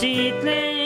seedling.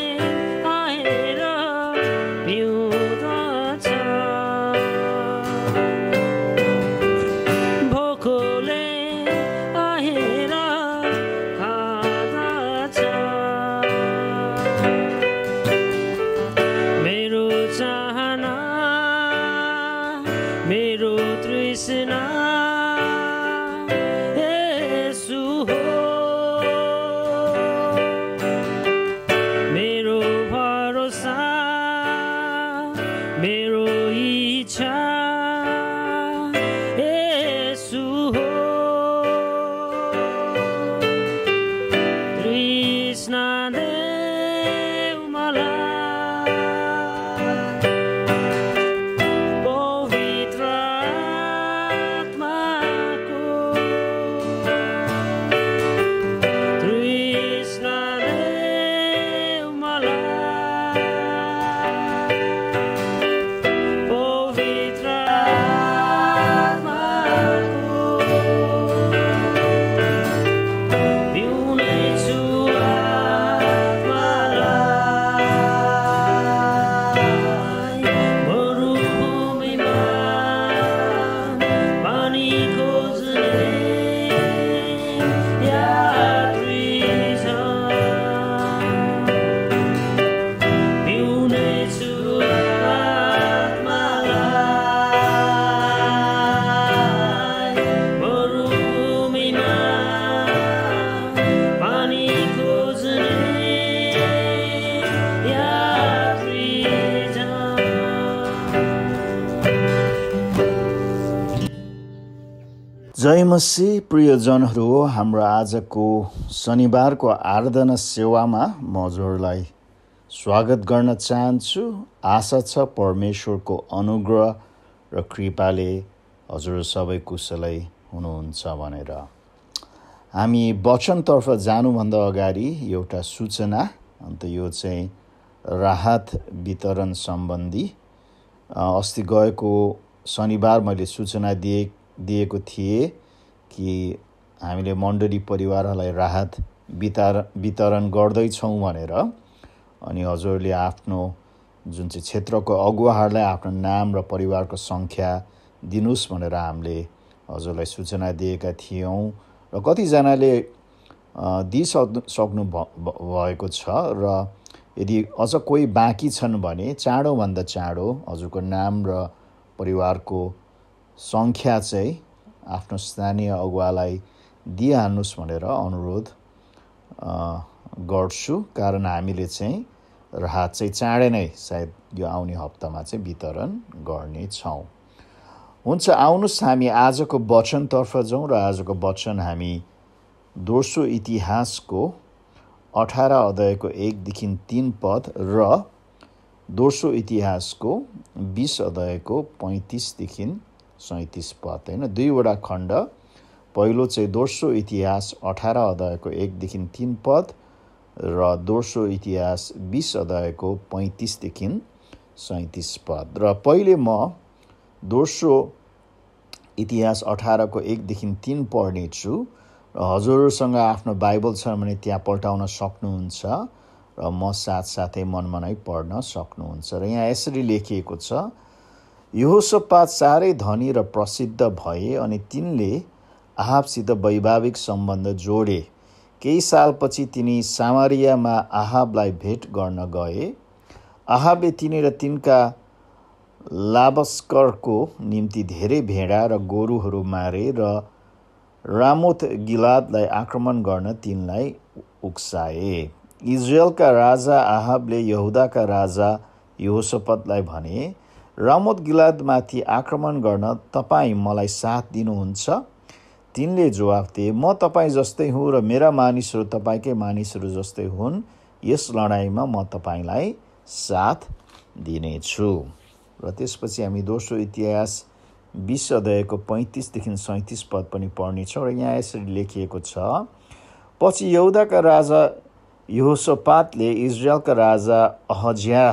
जय मसी प्रियजनहरू हाम्रो आजको शनिबारको आराधना सेवामा म हजुरलाई स्वागत गर्न चाहन्छु आशा छ परमेश्वरको अनुग्रह र कृपाले हजुर सबै कुशलै हुनुहुन्छ भनेर हामी वचनतर्फ जानुभन्दा अगाडि एउटा सूचना अन्त यो चाहिँ राहत वितरण सम्बन्धी अस्ति गएको शनिबार मैले सूचना दिएँ दिएको थिए कि हामीले मण्डली परिवारलाई राहत वितार वितरण गर्दैछौँ भनेर अनि हजुरले आफ्नो जुन चाहिँ क्षेत्रको अगुवाहरूलाई आफ्नो नाम र परिवारको सङ्ख्या दिनुहोस् भनेर हामीले हजुरलाई सूचना दिएका थियौँ र कतिजनाले दिइसक्नु सक्नु भएको छ र यदि अझ कोही बाँकी छन् भने चाँडोभन्दा चाँडो हजुरको नाम र परिवारको सङ्ख्या चाहिँ आफ्नो स्थानीय अगुवालाई दिइहाल्नुहोस् भनेर अनुरोध गर्छु कारण हामीले चाहिँ राहत चाहिँ चाँडै नै सायद यो आउने हप्तामा चाहिँ वितरण गर्नेछौँ हुन्छ आउनुहोस् हामी आजको वचनतर्फ जाउँ र आजको वचन हामी दोस्रो इतिहासको अठार अध्यायको एकदेखि तिन पद र दोस्रो इतिहासको बिस अध्यायको पैँतिसदेखि सैँतिस पद होइन दुईवटा खण्ड पहिलो चाहिँ दोस्रो इतिहास अठार अध्यायको एकदेखि तिन पद र दोस्रो इतिहास बिस अध्यायको पैँतिसदेखि सैँतिस पद र पहिले म दोस्रो इतिहास अठारको एकदेखि तिन पढ्नेछु र हजुरहरूसँग आफ्नो बाइबल छ भने त्यहाँ पल्टाउन सक्नुहुन्छ र म साथसाथै मनमनाइ पढ्न सक्नुहुन्छ र यहाँ यसरी लेखिएको छ योहोसपात साह्रै धनी र प्रसिद्ध भए अनि तिनले आहाबसित वैवाहिक सम्बन्ध जोडे केही सालपछि तिनी सामरियामा आहाबलाई भेट गर्न गए आहाबले तिनी र तिनका लाभस्करको निम्ति धेरै भेडा र गोरुहरू मारे र रामोथ गिलादलाई आक्रमण गर्न तिनलाई उक्साए इजरायलका राजा आहाबले यहुदाका राजा योहोसपतलाई भने रामोद गिलादमाथि आक्रमण गर्न तपाईँ मलाई साथ दिनुहुन्छ तिनले जवाफ दिए म तपाईँ जस्तै हुँ र मेरा मानिसहरू तपाईँकै मानिसहरू जस्तै हुन् यस लडाइँमा म तपाईँलाई साथ दिनेछु र त्यसपछि हामी दोस्रो इतिहास बिस अध्यायको पैँतिसदेखि सैँतिस पद पनि पढ्नेछौँ र यहाँ यसरी लेखिएको छ पछि यौदाका राजा यहोसोपातले इजरायलका राजा अहज्या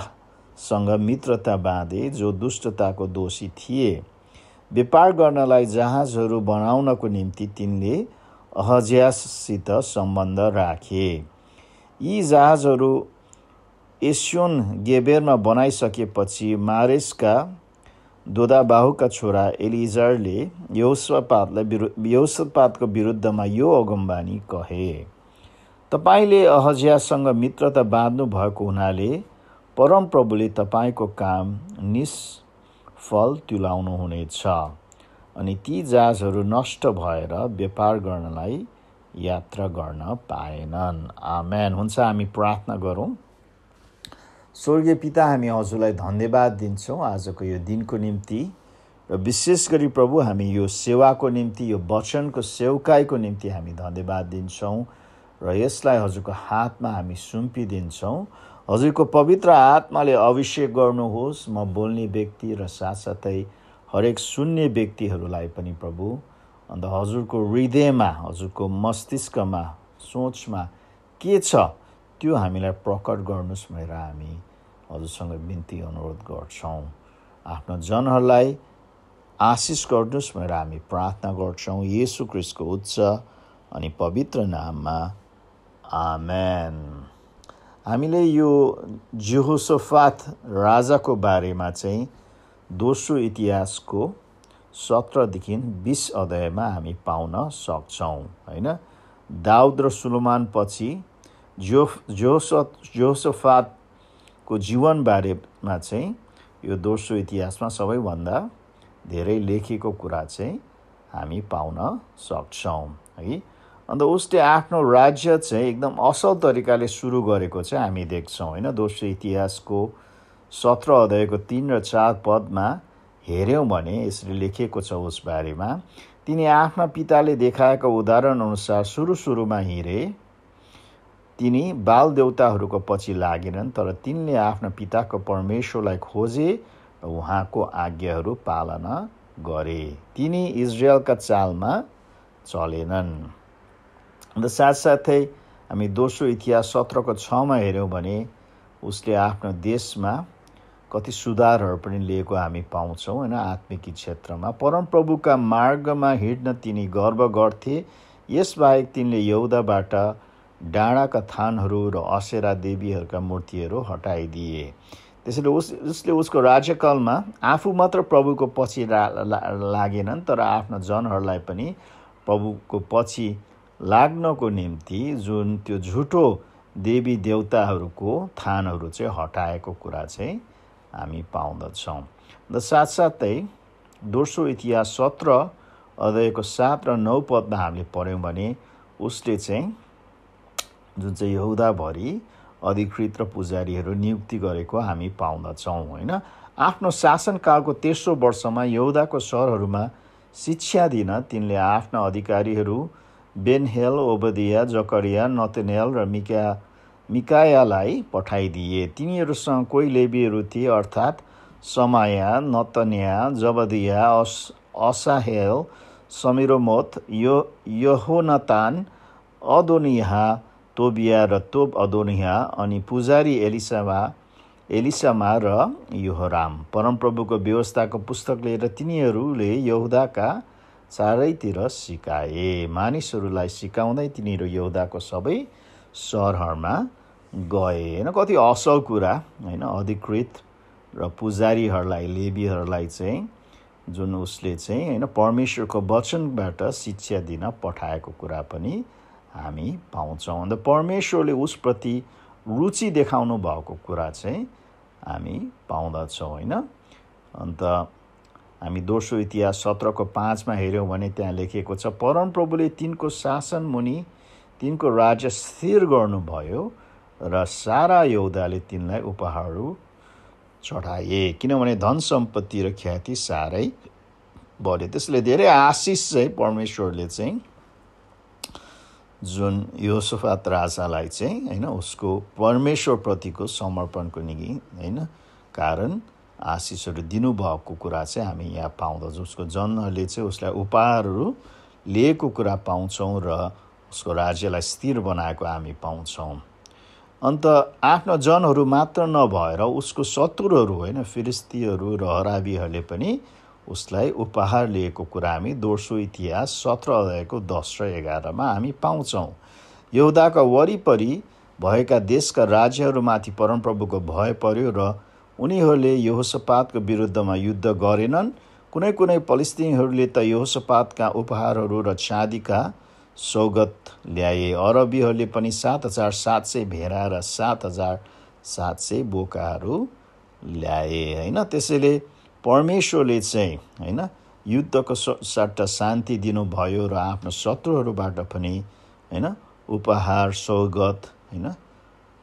सँग मित्रता बाँधे जो दुष्टताको दोषी थिए व्यापार गर्नलाई जहाजहरू बनाउनको निम्ति तिनले अहज्याससित सम्बन्ध राखे यी जहाजहरू एसियोन गेबेरमा बनाइसकेपछि मारेसका दोदाबाहुका छोरा एलिजरले यौसपातलाई विरु यौसपातको विरुद्धमा यो अगम्बानी कहे तपाईँले अहज्यासँग मित्रता बाँध्नु भएको हुनाले परमप्रभुले तपाईँको काम निष्फल तुलाउनु हुनेछ अनि ती जहाजहरू नष्ट भएर व्यापार गर्नलाई यात्रा गर्न पाएनन् आमेन हुन्छ हामी प्रार्थना गरौँ स्वर्गीय पिता हामी हजुरलाई धन्यवाद दिन्छौँ आजको यो दिनको निम्ति र विशेष गरी प्रभु हामी यो सेवाको निम्ति यो वचनको सेवकाईको निम्ति हामी धन्यवाद दिन्छौँ र यसलाई हजुरको हातमा हामी सुम्पिदिन्छौँ हजुरको पवित्र आत्माले अभिषेक गर्नुहोस् म बोल्ने व्यक्ति र साथसाथै हरेक सुन्ने व्यक्तिहरूलाई पनि प्रभु अन्त हजुरको हृदयमा हजुरको मस्तिष्कमा सोचमा के छ त्यो हामीलाई प्रकट गर्नुहोस् भनेर हामी हजुरसँग बिन्ती अनुरोध गर्छौँ आफ्नो जनहरूलाई आशिष गर्नुहोस् भनेर हामी प्रार्थना गर्छौँ येसु क्रिस्टको उच्च अनि पवित्र नाममा आमेन हामीले यो जुहोसोफात राजाको बारेमा चाहिँ दोस्रो इतिहासको सत्रदेखि बिस अध्यायमा हामी पाउन सक्छौँ होइन दाउद र सुलमान पछि जो जोस जोसोफातको जीवनबारेमा चाहिँ यो दोस्रो इतिहासमा सबैभन्दा धेरै लेखेको कुरा चाहिँ हामी पाउन सक्छौँ है अन्त उसले आफ्नो राज्य चाहिँ एकदम असल तरिकाले सुरु गरेको चाहिँ हामी देख्छौँ होइन दोस्रो इतिहासको सत्र अध्यायको तिन र चार पदमा हेऱ्यौँ भने यसरी लेखिएको छ उसबारेमा तिनी आफ्ना पिताले देखाएको उदाहरण अनुसार सुरु सुरुमा हिँडे तिनी बाल देउताहरूको पछि लागेनन् तर तिनले आफ्ना पिताको परमेश्वरलाई खोजे र उहाँको आज्ञाहरू पालना गरे तिनी इजरायलका चालमा चलेनन् अन्त साथसाथै हामी दोस्रो इतिहास सत्रको छमा हेऱ्यौँ भने उसले आफ्नो देशमा कति सुधारहरू पनि लिएको हामी पाउँछौँ होइन आत्मिक क्षेत्रमा परमप्रभुका मार्गमा हिँड्न तिनी गर्व गर्थे यसबाहेक तिनले यौदाबाट डाँडाका थानहरू र असेरा देवीहरूका मूर्तिहरू हटाइदिए त्यसैले उस उसले उसको राज्यकालमा आफू मात्र प्रभुको पछि ला, लागेनन् तर आफ्ना जनहरूलाई पनि प्रभुको पछि लाग्नको निम्ति जुन त्यो झुटो देवी देवताहरूको थानहरू चाहिँ हटाएको कुरा चाहिँ हामी पाउँदछौँ र साथसाथै दोस्रो इतिहास सत्र अध्ययको सात र नौ पदमा हामीले पढ्यौँ भने उसले चाहिँ जुन चाहिँ यहुदाभरि अधिकृत र पुजारीहरू नियुक्ति गरेको हामी पाउँदछौँ होइन आफ्नो शासनकालको तेस्रो वर्षमा यहुदाको सहरहरूमा शिक्षा दिन तिनले आफ्ना अधिकारीहरू हेल ओबदिया जकरिया नतनेल र मिका मिकायालाई पठाइदिए तिनीहरूसँग कोही लेबीहरू थिए अर्थात् समाया नतन्या जबदिया अस असाहेल समिरोमोत यो यहोनतान अदोनिहा तोबिया र तोब अदोनिहा अनि पुजारी एलिसामा एलिसामा र योहराम परमप्रभुको व्यवस्थाको पुस्तक लिएर तिनीहरूले यहुदाका चारैतिर सिकाए मानिसहरूलाई सिकाउँदै तिनीहरू योदाको सबै सहरहरूमा गए होइन कति असल कुरा होइन अधिकृत र पुजारीहरूलाई लेबीहरूलाई चाहिँ जुन उसले चाहिँ होइन परमेश्वरको वचनबाट शिक्षा दिन पठाएको कुरा पनि हामी पाउँछौँ अन्त परमेश्वरले उसप्रति रुचि देखाउनु भएको कुरा चाहिँ हामी पाउँदछौँ होइन अन्त हामी दोस्रो इतिहास सत्रको पाँचमा हेऱ्यौँ भने त्यहाँ लेखिएको छ परमप्रभुले तिनको शासन मुनि तिनको राज्य स्थिर गर्नुभयो र सारा यौदाले तिनलाई उपहारहरू चढाए किनभने धन सम्पत्ति र ख्याति साह्रै बढ्यो त्यसले धेरै आशिष चाहिँ परमेश्वरले चाहिँ जुन योसफात राजालाई चाहिँ होइन उसको परमेश्वरप्रतिको समर्पणको निम्ति होइन कारण आशिषहरू दिनुभएको कुरा चाहिँ हामी यहाँ पाउँदछौँ उसको जनहरूले चाहिँ उसलाई उपहारहरू लिएको कुरा पाउँछौँ र उसको राज्यलाई स्थिर बनाएको हामी पाउँछौँ अन्त आफ्ना जनहरू मात्र नभएर उसको शत्रुहरू होइन फिरिस्तीहरू र हराबीहरूले पनि उसलाई उपहार लिएको कुरा हामी दोस्रो इतिहास सत्र अध्यायको दस र एघारमा हामी पाउँछौँ यहुदाका वरिपरि भएका देशका राज्यहरूमाथि परमप्रभुको भय पर्यो र उनीहरूले यहोसपातको विरुद्धमा युद्ध गरेनन् कुनै कुनै पलिस्तिनीहरूले त यहोसपातका उपहारहरू र चाँदीका सौगत ल्याए अरबीहरूले पनि सात हजार सात सय भेडा र सात हजार सात सय बोकाहरू ल्याए होइन त्यसैले परमेश्वरले चाहिँ होइन युद्धको सट्टा शान्ति दिनुभयो र आफ्नो शत्रुहरूबाट पनि होइन उपहार सौगत होइन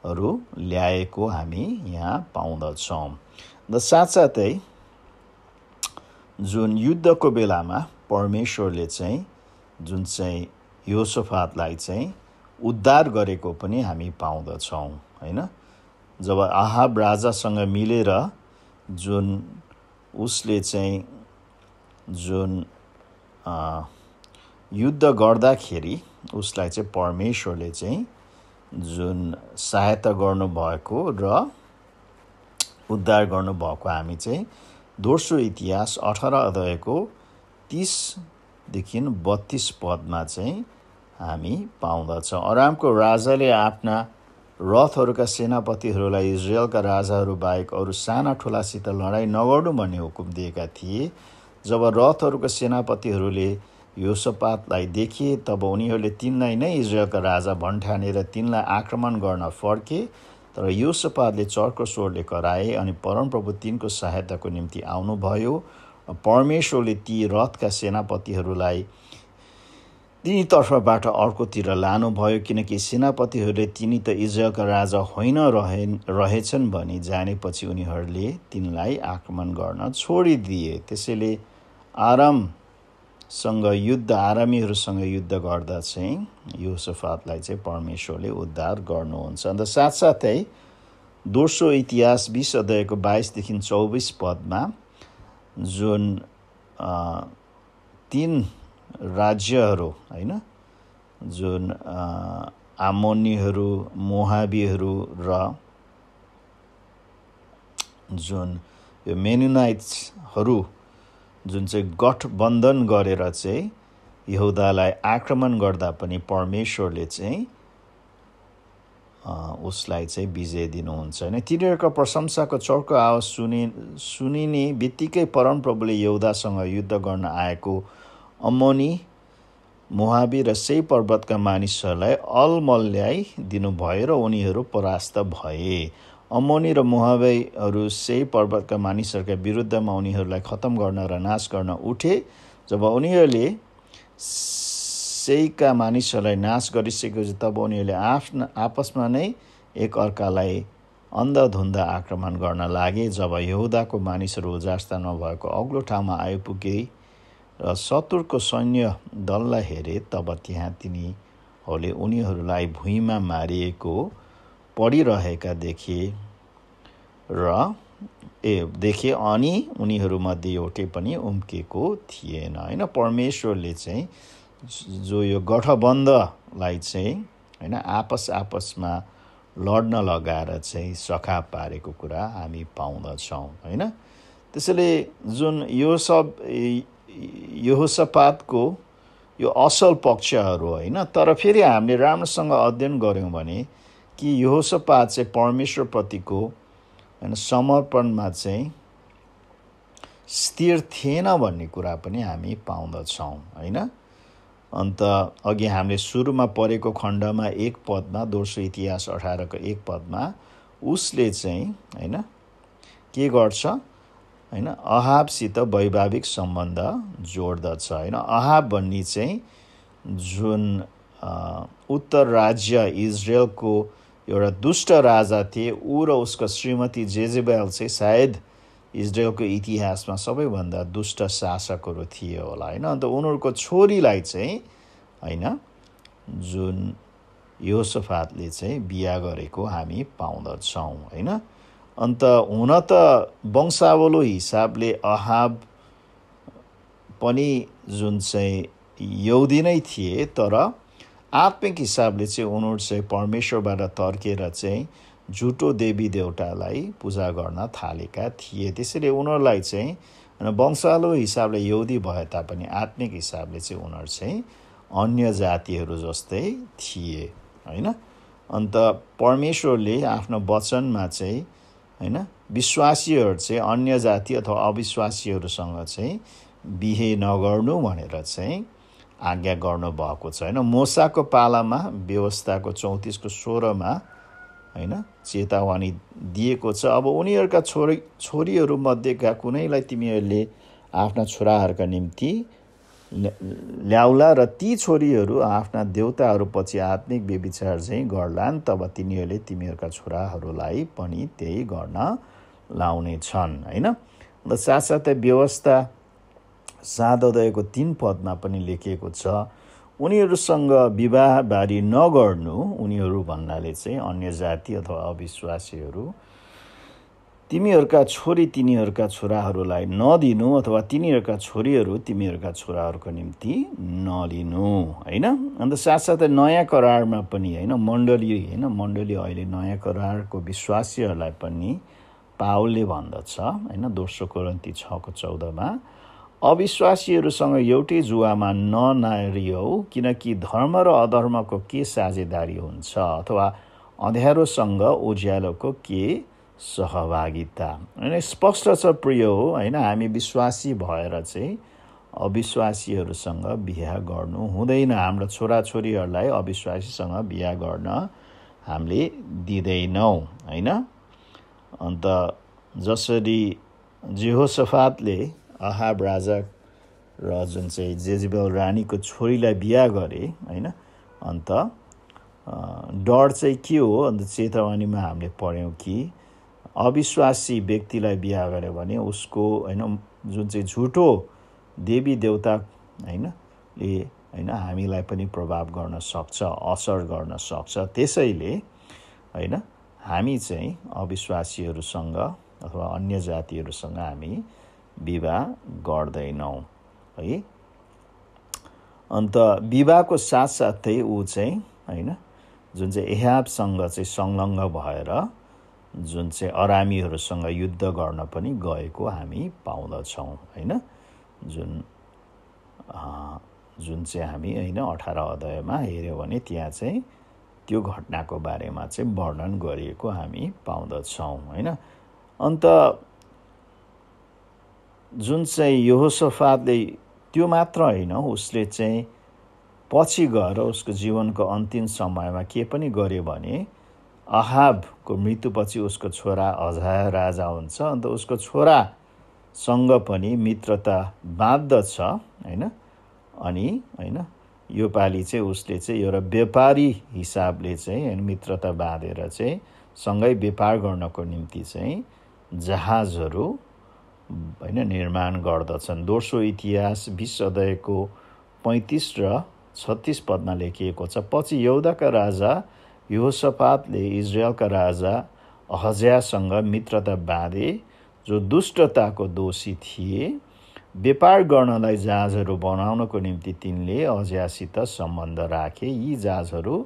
हरू ल्याएको हामी यहाँ पाउँदछौँ र साथसाथै जुन युद्धको बेलामा परमेश्वरले चाहिँ जुन चाहिँ सफातलाई चाहिँ उद्धार गरेको पनि हामी पाउँदछौँ होइन जब आहाब राजासँग मिलेर जुन उसले चाहिँ जुन युद्ध गर्दाखेरि उसलाई चाहिँ परमेश्वरले चाहिँ जुन सहायता गर्नुभएको र उद्धार गर्नुभएको हामी चाहिँ दोस्रो इतिहास अठार अध्यायको तिसदेखि बत्तिस पदमा चाहिँ हामी पाउँदछौँ अरामको राजाले आफ्ना रथहरूका सेनापतिहरूलाई इजरायलका राजाहरू बाहेक अरू साना ठुलासित लडाइँ नगर्नु भन्ने हुकुम दिएका थिए जब रथहरूका सेनापतिहरूले योसपातलाई देखे तब उनीहरूले तिनलाई नै इजरायलका राजा भन्ठानेर तिनलाई आक्रमण गर्न फर्के तर योसपातले चर्को स्वरले कराए अनि परमप्रभु तिनको सहायताको निम्ति आउनुभयो परमेश्वरले ती रथका सेनापतिहरूलाई तिनीतर्फबाट अर्कोतिर लानुभयो किनकि सेनापतिहरूले तिनी त इजरायलका राजा होइन रहे रहेछन् भनी जानेपछि उनीहरूले तिनलाई आक्रमण गर्न छोडिदिए त्यसैले आराम सँग युद्ध आरामीहरूसँग युद्ध गर्दा चाहिँ सफातलाई चाहिँ परमेश्वरले उद्धार गर्नुहुन्छ अन्त साथसाथै दोस्रो इतिहास बिस अध्यायको बाइसदेखि चौबिस पदमा जुन तिन राज्यहरू होइन जुन आमोनीहरू मोहाबीहरू र जुन यो मेनुनाइट्सहरू जुन चाहिँ गठबन्धन गरेर चाहिँ यहुदालाई आक्रमण गर्दा पनि परमेश्वरले चाहिँ उसलाई चाहिँ विजय दिनुहुन्छ होइन तिनीहरूको प्रशंसाको चर्को आवाज सुनि सुनिने बित्तिकै परमप्रभुले यहुदासँग युद्ध गर्न आएको अमोनी मुहावी र सेई पर्वतका मानिसहरूलाई अलमल्याइ दिनुभयो र उनीहरू परास्त भए अमोनी र मुहावेहरू सेही पर्वतका मानिसहरूका विरुद्धमा उनीहरूलाई खत्तम गर्न र नाश गर्न उठे जब उनीहरूले सेहीका मानिसहरूलाई नाश गरिसकेपछि तब उनीहरूले आफ्ना आपसमा नै एकअर्कालाई अन्धधुन्दा आक्रमण गर्न लागे जब यहुदाको मानिसहरू उजास्थानमा भएको अग्लो ठाउँमा आइपुगे र शत्रुको सैन्य दललाई हेरे तब त्यहाँ तिनीहरूले उनीहरूलाई भुइँमा मारिएको पढिरहेका देखे र ए देखे अनि उनीहरूमध्ये एउटै पनि उम्केको थिएन होइन परमेश्वरले चाहिँ जो यो गठबन्धलाई चाहिँ होइन आपस आपसमा लड्न लगाएर चाहिँ सखा पारेको कुरा हामी पाउँदछौँ होइन त्यसैले जुन यो सब यो सपातको यो असल पक्षहरू होइन तर फेरि हामीले राम्रोसँग अध्ययन गऱ्यौँ भने कि सपा चाहिँ परमेश्वरप्रतिको होइन समर्पणमा चाहिँ स्थिर थिएन भन्ने कुरा पनि हामी पाउँदछौँ होइन अन्त अघि हामीले सुरुमा परेको खण्डमा एक पदमा दोस्रो इतिहास अठारको एक पदमा उसले चाहिँ होइन के गर्छ होइन अहाबसित वैवाहिक सम्बन्ध जोड्दछ होइन अहाब भन्ने चाहिँ जुन उत्तर राज्य इजरायलको एउटा दुष्ट राजा थिए ऊ र उसको श्रीमती जेजेबेल चाहिँ सायद इजरायलको इतिहासमा सबैभन्दा दुष्ट शासकहरू थिए होला होइन अन्त उनीहरूको छोरीलाई चाहिँ होइन जुन योसफातले चाहिँ बिहा गरेको हामी पाउँदछौँ होइन अन्त हुन त वंशावलो हिसाबले अहाब पनि जुन चाहिँ यौदी नै थिए तर आत्मिक हिसाबले चाहिँ उनीहरू चाहिँ परमेश्वरबाट तर्केर चाहिँ झुटो देवी देवतालाई पूजा गर्न थालेका थिए त्यसैले उनीहरूलाई चाहिँ वंशालो हिसाबले यौदी भए तापनि आत्मिक हिसाबले चाहिँ उनीहरू चाहिँ अन्य जातिहरू जस्तै थिए होइन अन्त परमेश्वरले आफ्नो वचनमा चाहिँ होइन विश्वासीहरू चाहिँ अन्य जाति अथवा अविश्वासीहरूसँग चाहिँ बिहे नगर्नु भनेर चाहिँ आज्ञा गर्नुभएको छ होइन मोसाको पालामा व्यवस्थाको चौतिसको सोह्रमा होइन चेतावनी दिएको छ अब उनीहरूका छोरी छोरीहरूमध्येका कुनैलाई तिमीहरूले आफ्ना छोराहरूका निम्ति ल्याउला र ती छोरीहरू आफ्ना पछि आत्मिक व्यविचार चाहिँ गर्लान् तब तिनीहरूले तिमीहरूका छोराहरूलाई पनि त्यही गर्न लाउने छन् होइन अन्त साथसाथै व्यवस्था साधोदयको तिन पदमा पनि लेखिएको छ उनीहरूसँग विवाहबारी नगर्नु उनीहरू भन्नाले चाहिँ अन्य जाति अथवा अविश्वासीहरू तिमीहरूका छोरी तिनीहरूका छोराहरूलाई नदिनु अथवा तिनीहरूका छोरीहरू तिमीहरूका छोराहरूको निम्ति नलिनु होइन अन्त साथसाथै नयाँ करारमा पनि होइन मण्डली होइन मण्डली अहिले नयाँ करारको विश्वासीहरूलाई पनि पावलले भन्दछ होइन दोस्रो कोरन्ती छको चौधमा अविश्वासीहरूसँग एउटै जुवामा ननारियौ किनकि धर्म र अधर्मको के साझेदारी हुन्छ अथवा अँध्यारोसँग उज्यालोको के सहभागिता होइन स्पष्ट छ प्रिय हो होइन हामी विश्वासी भएर चाहिँ अविश्वासीहरूसँग बिहा गर्नु हुँदैन हाम्रो छोराछोरीहरूलाई अविश्वासीसँग बिहा गर्न हामीले दिँदैनौँ होइन अन्त जसरी जेहोसफातले अहाब राजा र जुन चाहिँ जेजिबल रानीको छोरीलाई बिहा गरे होइन अन्त डर चाहिँ के हो अन्त चेतावनीमा हामीले पढ्यौँ कि अविश्वासी व्यक्तिलाई बिहा गऱ्यो भने उसको होइन जुन चाहिँ झुटो देवी देवता होइन ले होइन हामीलाई पनि प्रभाव गर्न सक्छ असर गर्न सक्छ त्यसैले होइन हामी चाहिँ अविश्वासीहरूसँग अथवा अन्य जातिहरूसँग हामी विवाह गर्दैनौँ है अन्त विवाहको साथसाथै ऊ चाहिँ होइन जुन चाहिँ एहाबसँग चाहिँ संलग्न भएर जुन चाहिँ अरामीहरूसँग युद्ध गर्न पनि गएको हामी पाउँदछौँ होइन जुन जुन चाहिँ हामी होइन अठार अध्यायमा हेऱ्यौँ भने त्यहाँ चाहिँ त्यो घटनाको बारेमा चाहिँ वर्णन गरिएको हामी पाउँदछौँ होइन अन्त जुन चाहिँ योहोसफातले त्यो मात्र होइन उसले चाहिँ पछि गएर उसको जीवनको अन्तिम समयमा के पनि गर्यो भने अहाबको मृत्युपछि उसको छोरा अझाय राजा हुन्छ अन्त उसको छोरासँग पनि मित्रता बाँध्दछ होइन अनि होइन योपालि चाहिँ उसले चाहिँ एउटा व्यापारी हिसाबले चाहिँ होइन मित्रता बाँधेर चाहिँ सँगै व्यापार गर्नको निम्ति चाहिँ जहाजहरू होइन निर्माण गर्दछन् दोस्रो इतिहास बिस अध्यायको पैँतिस र छत्तिस पदमा लेखिएको छ पछि यौदाका राजा योसफातले इजरायलका राजा अहज्यासँग मित्रता बाँधे जो दुष्टताको दोषी थिए व्यापार गर्नलाई जहाजहरू बनाउनको निम्ति तिनले अजयासित सम्बन्ध राखे यी जहाजहरू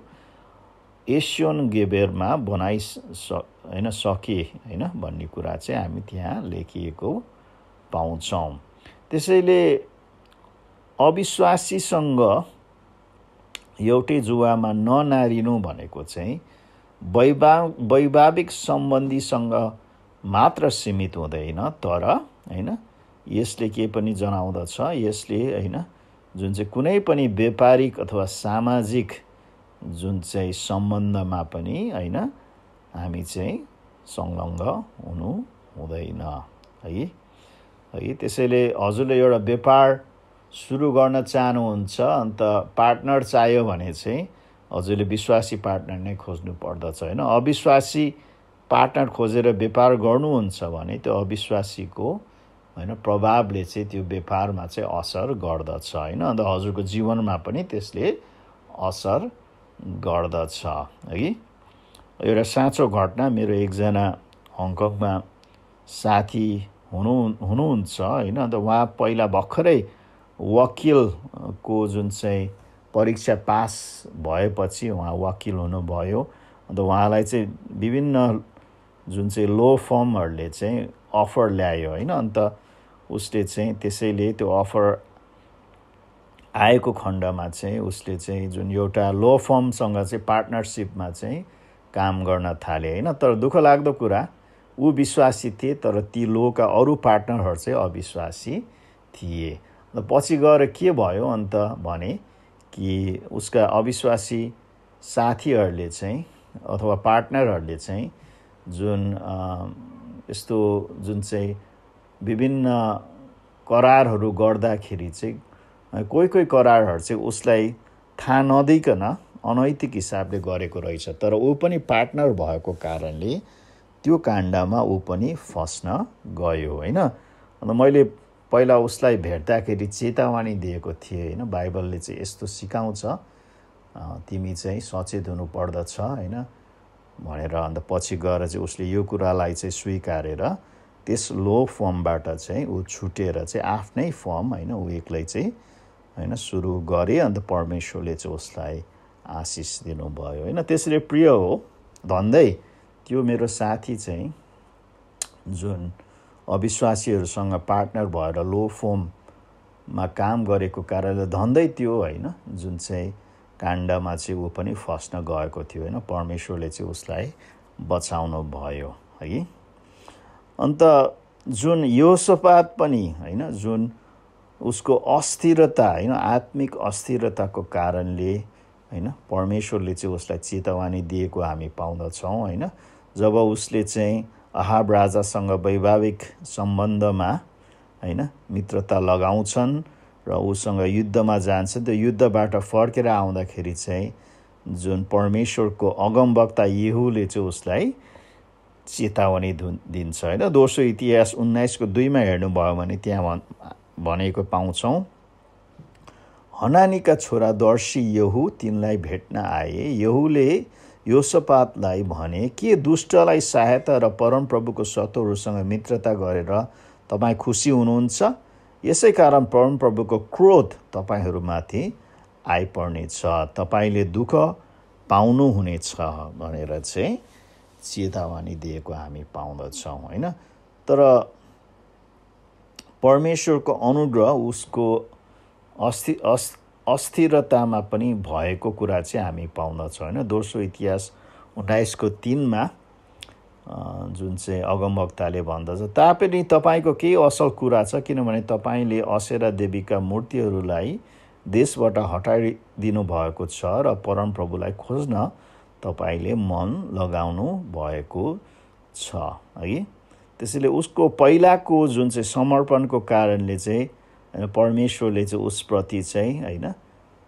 एसियन गेबेरमा बनाइस स होइन सके होइन भन्ने कुरा चाहिँ हामी त्यहाँ लेखिएको पाउँछौँ त्यसैले अविश्वासीसँग एउटै जुवामा ननारिनु भनेको चाहिँ वैवा वैवाहिक सम्बन्धीसँग मात्र सीमित हुँदैन तर होइन यसले के पनि जनाउँदछ यसले होइन जुन चाहिँ कुनै पनि व्यापारिक अथवा सामाजिक जुन चाहिँ सम्बन्धमा पनि होइन हामी चाहिँ संलग्न हुनु हुँदैन है है त्यसैले हजुरले एउटा व्यापार सुरु गर्न चाहनुहुन्छ अन्त पार्टनर चाहियो भने चाहिँ हजुरले विश्वासी पार्टनर नै खोज्नु पर्दछ होइन अविश्वासी पार्टनर खोजेर व्यापार गर्नुहुन्छ भने त्यो अविश्वासीको होइन प्रभावले चाहिँ त्यो व्यापारमा चाहिँ असर गर्दछ होइन अन्त हजुरको जीवनमा पनि त्यसले असर गर्दछ है एउटा साँचो घटना मेरो एकजना हङकङमा साथी हुनु हुनुहुन्छ होइन अन्त उहाँ पहिला भर्खरै वकिलको जुन चाहिँ परीक्षा पास भएपछि उहाँ वकिल हुनुभयो अन्त उहाँलाई चाहिँ विभिन्न जुन चाहिँ लो फर्महरूले चाहिँ अफर ल्यायो होइन अन्त उसले चाहिँ त्यसैले त्यो अफर आएको खण्डमा चाहिँ उसले चाहिँ जुन एउटा लो फर्मसँग चाहिँ पार्टनरसिपमा चाहिँ काम गर्न थाले होइन तर दुःख लाग्दो कुरा ऊ विश्वासी थिए तर ती लोका अरू पार्टनरहरू चाहिँ अविश्वासी थिए अन्त पछि गएर के भयो अन्त भने कि उसका अविश्वासी साथीहरूले चाहिँ अथवा पार्टनरहरूले चाहिँ जुन यस्तो जुन चाहिँ विभिन्न करारहरू गर्दाखेरि चाहिँ कोही कोही करारहरू चाहिँ उसलाई थाहा नदिकन अनैतिक हिसाबले गरेको रहेछ तर ऊ पनि पार्टनर भएको कारणले त्यो काण्डमा ऊ पनि फस्न गयो होइन अन्त मैले पहिला उसलाई भेट्दाखेरि चेतावनी दिएको थिएँ होइन बाइबलले चाहिँ यस्तो सिकाउँछ तिमी चाहिँ सचेत हुनु पर्दछ होइन भनेर अन्त पछि गएर चाहिँ उसले यो कुरालाई चाहिँ स्वीकारेर त्यस लो फर्मबाट चाहिँ ऊ छुटेर चाहिँ आफ्नै फर्म होइन ऊ एक्लै चाहिँ होइन सुरु गरे अन्त परमेश्वरले चाहिँ उसलाई आशिष दिनुभयो होइन त्यसरी प्रिय हो धन्दै त्यो मेरो साथी चाहिँ जुन अविश्वासीहरूसँग पार्टनर भएर लो फोममा काम गरेको कारणले धन्दै त्यो होइन जुन चाहिँ काण्डमा चाहिँ ऊ पनि फस्न गएको थियो होइन परमेश्वरले चाहिँ उसलाई बचाउनु भयो है अन्त जुन यो पनि होइन जुन उसको अस्थिरता होइन आत्मिक अस्थिरताको कारणले होइन परमेश्वरले चाहिँ उसलाई चेतावनी दिएको हामी पाउँदछौँ होइन जब उसले चाहिँ अहाब राजासँग वैवाहिक सम्बन्धमा होइन मित्रता लगाउँछन् र उसँग युद्धमा जान्छन् त्यो युद्धबाट फर्केर आउँदाखेरि चाहिँ जुन परमेश्वरको अगमवक्ता यहुले चाहिँ उसलाई चेतावनी दिन्छ होइन दोस्रो इतिहास उन्नाइसको दुईमा हेर्नुभयो भने त्यहाँ भनेको पाउँछौँ हनानीका छोरा दर्शी यहु तिनलाई भेट्न आए यहुले योसपातलाई भने के दुष्टलाई सहायता र परमप्रभुको शत्रुहरूसँग मित्रता गरेर तपाईँ खुसी हुनुहुन्छ यसै कारण परमप्रभुको क्रोध तपाईँहरूमाथि आइपर्नेछ तपाईँले दुःख पाउनुहुनेछ भनेर चाहिँ चेतावनी दिएको हामी पाउँदछौँ होइन तर परमेश्वरको अनुग्रह उसको अस्ति अस् अस्थिरतामा पनि भएको कुरा चाहिँ हामी पाउँदछौँ होइन दोस्रो इतिहास उन्नाइसको तिनमा जुन चाहिँ अगमवक्ताले भन्दछ तापनि तपाईँको केही असल कुरा छ किनभने तपाईँले असेरा देवीका मूर्तिहरूलाई देशबाट हटाइदिनु भएको छ र परमप्रभुलाई खोज्न तपाईँले मन लगाउनु भएको छ है त्यसैले उसको पहिलाको जुन चाहिँ समर्पणको कारणले चाहिँ होइन परमेश्वरले चाहिँ उसप्रति चाहिँ होइन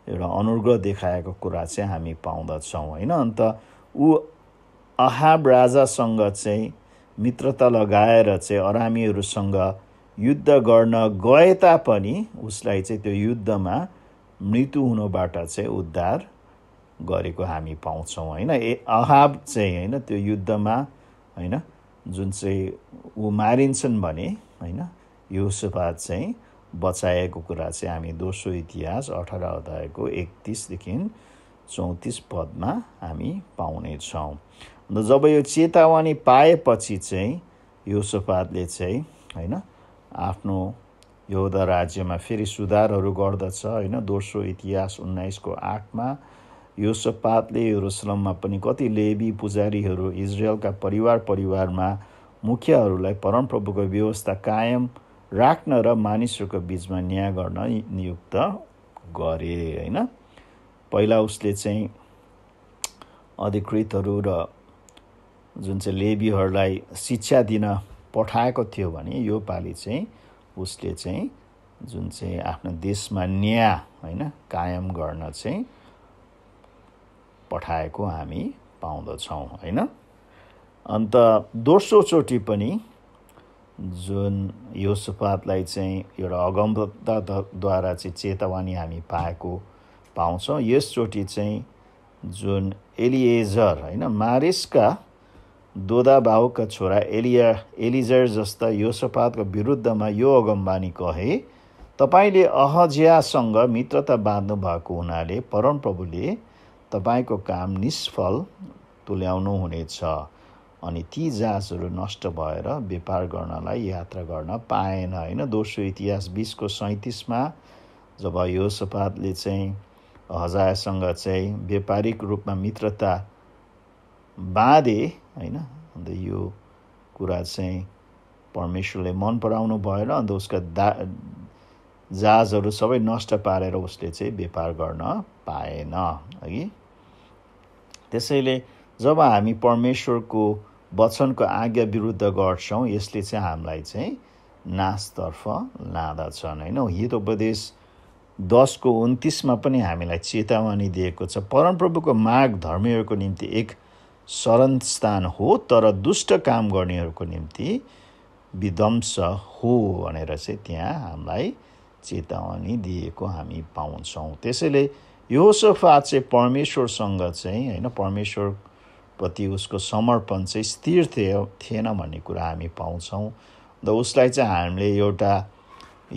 एउटा अनुग्रह देखाएको कुरा चाहिँ हामी पाउँदछौँ होइन अन्त ऊ अहाब राजासँग चाहिँ मित्रता लगाएर चाहिँ अरामीहरूसँग युद्ध गर्न गए तापनि उसलाई चाहिँ त्यो युद्धमा मृत्यु हुनुबाट चाहिँ उद्धार गरेको हामी पाउँछौँ होइन ए अहाब चाहिँ होइन त्यो युद्धमा होइन जुन चाहिँ ऊ मारिन्छन् भने होइन युसुफा चाहिँ बचाएको कुरा चाहिँ हामी दोस्रो इतिहास अठार अध्यायको एकतिसदेखि चौतिस पदमा हामी पाउनेछौँ अन्त जब यो चेतावनी पाएपछि चाहिँ यो चाहिँ होइन आफ्नो यौदा राज्यमा फेरि सुधारहरू गर्दछ होइन दोस्रो इतिहास उन्नाइसको आठमा यो सपातले युरुसलममा पनि कति लेबी पुजारीहरू इजरायलका परिवार परिवारमा मुखियाहरूलाई परमप्रभुको व्यवस्था कायम राख्न र मानिसहरूको बिचमा न्याय गर्न नियुक्त गरे होइन पहिला उसले चाहिँ अधिकृतहरू र जुन चाहिँ लेबीहरूलाई शिक्षा दिन पठाएको थियो भने यो पालि चाहिँ उसले चाहिँ जुन चाहिँ आफ्नो देशमा न्याय होइन कायम गर्न चाहिँ पठाएको हामी पाउँदछौँ होइन अन्त दोस्रोचोटि पनि जुन यो सुपातलाई चाहिँ एउटा अगमताद्वारा चाहिँ चेतावनी हामी पाएको पाउँछौँ यसचोटि चाहिँ जुन एलिएजर होइन मारिसका दोदा बाहुका छोरा एलिया एलिजर जस्ता यो योसपातको विरुद्धमा यो अगमबानी कहे तपाईँले अहज्यासँग मित्रता बाँध्नु भएको हुनाले परमप्रभुले तपाईँको काम निष्फल तुल्याउनु हुनेछ अनि ती जहाजहरू नष्ट भएर व्यापार गर्नलाई यात्रा गर्न पाएन होइन दोस्रो इतिहास बिसको सैँतिसमा जब यो सपातले चाहिँ हजारसँग चाहिँ व्यापारिक रूपमा मित्रता बाँधे होइन अन्त यो कुरा चाहिँ परमेश्वरले मन पराउनु भएन अन्त उसका दा जहाजहरू सबै नष्ट पारेर उसले चाहिँ व्यापार गर्न पाएन है त्यसैले जब हामी परमेश्वरको वचनको आज्ञा विरुद्ध गर्छौँ यसले चाहिँ हामीलाई चाहिँ नाचतर्फ लाँदछन् होइन उपदेश दसको उन्तिसमा पनि हामीलाई चेतावनी दिएको छ परमप्रभुको माग धर्मीहरूको निम्ति एक शरण स्थान हो तर दुष्ट काम गर्नेहरूको निम्ति विध्वंस हो भनेर चाहिँ त्यहाँ हामीलाई चेतावनी दिएको हामी पाउँछौँ त्यसैले यो सफा चाहिँ परमेश्वरसँग चाहिँ होइन परमेश्वर प्रति उसको समर्पण चाहिँ स्थिर थियो थिएन भन्ने कुरा हामी पाउँछौँ र उसलाई चाहिँ हामीले एउटा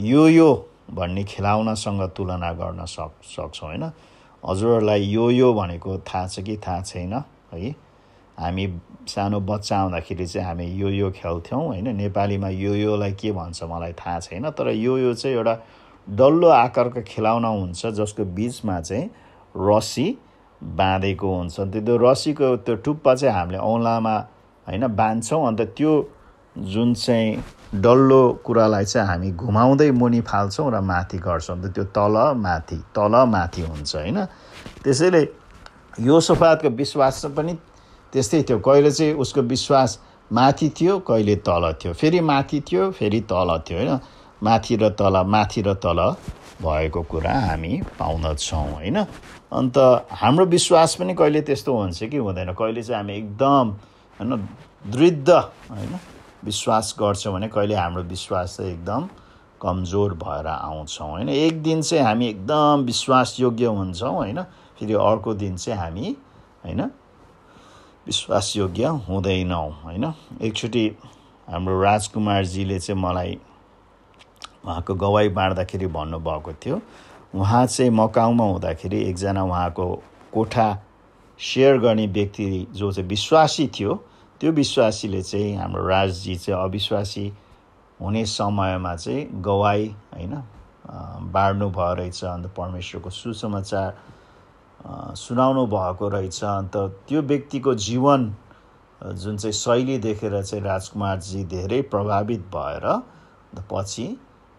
यो यो भन्ने खेलाउनसँग तुलना गर्न सक् सक्छौँ होइन हजुरहरूलाई यो यो भनेको थाहा छ कि थाहा छैन है हामी सानो बच्चा आउँदाखेरि चाहिँ हामी यो यो खेल्थ्यौँ होइन नेपालीमा यो योलाई के भन्छ मलाई थाहा छैन तर यो यो चाहिँ एउटा डल्लो आकारको खेलाउन हुन्छ जसको बिचमा चाहिँ रसी बाँधेको हुन्छ त्यो रसीको त्यो टुप्पा चाहिँ हामीले औँलामा होइन बाँध्छौँ अन्त त्यो जुन चाहिँ डल्लो कुरालाई चाहिँ हामी घुमाउँदै मुनि फाल्छौँ र माथि गर्छौँ अन्त त्यो तल माथि तल माथि हुन्छ होइन त्यसैले यो सफातको विश्वास पनि त्यस्तै थियो कहिले चाहिँ उसको विश्वास माथि थियो कहिले तल थियो फेरि माथि थियो फेरि तल थियो होइन माथि र तल माथि र तल भएको कुरा हामी पाउँदछौँ होइन अन्त हाम्रो विश्वास पनि कहिले त्यस्तो हुन्छ कि हुँदैन कहिले चाहिँ हामी एकदम होइन दृढ होइन विश्वास गर्छौँ भने कहिले हाम्रो विश्वास चाहिँ एकदम कमजोर भएर आउँछौँ होइन एक दिन चाहिँ हामी एकदम विश्वासयोग्य हुन्छौँ होइन फेरि अर्को दिन चाहिँ हामी होइन विश्वासयोग्य हुँदैनौँ होइन एकचोटि हाम्रो राजकुमारजीले चाहिँ मलाई उहाँको गवाई बाँड्दाखेरि भन्नुभएको थियो उहाँ चाहिँ मकाउमा हुँदाखेरि एकजना उहाँको कोठा सेयर गर्ने व्यक्ति जो चाहिँ विश्वासी थियो त्यो विश्वासीले चाहिँ हाम्रो राजजी चाहिँ अविश्वासी हुने समयमा चाहिँ गवाई होइन बाँड्नुभयो रहेछ अन्त परमेश्वरको सुसमाचार सुनाउनु भएको रहेछ अन्त त्यो व्यक्तिको जीवन जुन चाहिँ शैली देखेर चाहिँ राजकुमारजी धेरै प्रभावित भएर पछि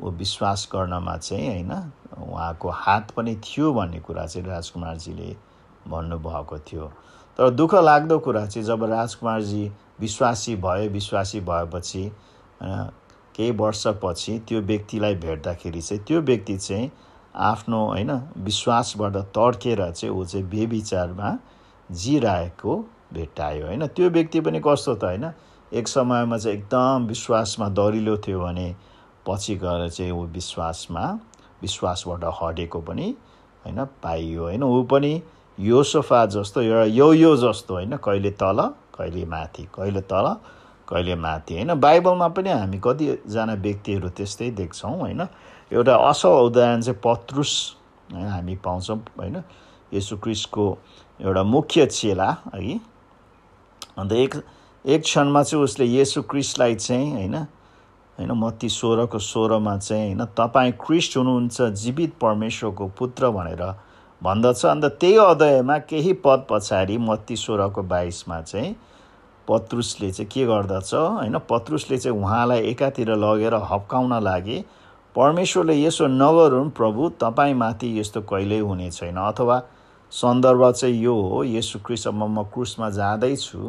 ऊ विश्वास गर्नमा चाहिँ होइन उहाँको हात पनि थियो भन्ने कुरा चाहिँ राजकुमारजीले भन्नुभएको थियो तर दुःख लाग्दो कुरा चाहिँ जब राजकुमारजी विश्वासी भयो विश्वासी भएपछि केही वर्षपछि त्यो व्यक्तिलाई भेट्दाखेरि चाहिँ त्यो व्यक्ति चाहिँ आफ्नो होइन विश्वासबाट तड्केर चाहिँ ऊ चाहिँ बेविचारमा जिराएको भेट्टायो होइन त्यो व्यक्ति पनि कस्तो त होइन एक समयमा चाहिँ एकदम विश्वासमा दरिलो थियो भने पछि गएर चाहिँ ऊ विश्वासमा विश्वासबाट हटेको पनि होइन पाइयो होइन ऊ पनि यो सोफा जस्तो एउटा यो यो जस्तो होइन कहिले तल कहिले माथि कहिले तल कहिले माथि होइन बाइबलमा पनि हामी कतिजना व्यक्तिहरू त्यस्तै देख्छौँ होइन एउटा असल उदाहरण चाहिँ पत्रुस होइन हामी पाउँछौँ होइन यसु क्रिस्टको एउटा मुख्य चेला है अन्त एक एक क्षणमा चाहिँ उसले यसु क्रिस्टलाई चाहिँ होइन होइन मत्ती सोह्रको सोह्रमा चाहिँ होइन तपाईँ क्रिस्ट हुनुहुन्छ जीवित परमेश्वरको पुत्र भनेर भन्दछ अन्त त्यही अध्यायमा केही पद पछाडि मत्ती सोह्रको बाइसमा चाहिँ पत्रुसले चाहिँ के गर्दछ होइन पत्रुसले चाहिँ उहाँलाई एकातिर लगेर हप्काउन लागे परमेश्वरले यसो नगरून् प्रभु तपाईँमाथि यस्तो कहिल्यै हुने छैन अथवा सन्दर्भ चाहिँ यो हो यसो क्रिस्टमा म क्रुसमा जाँदैछु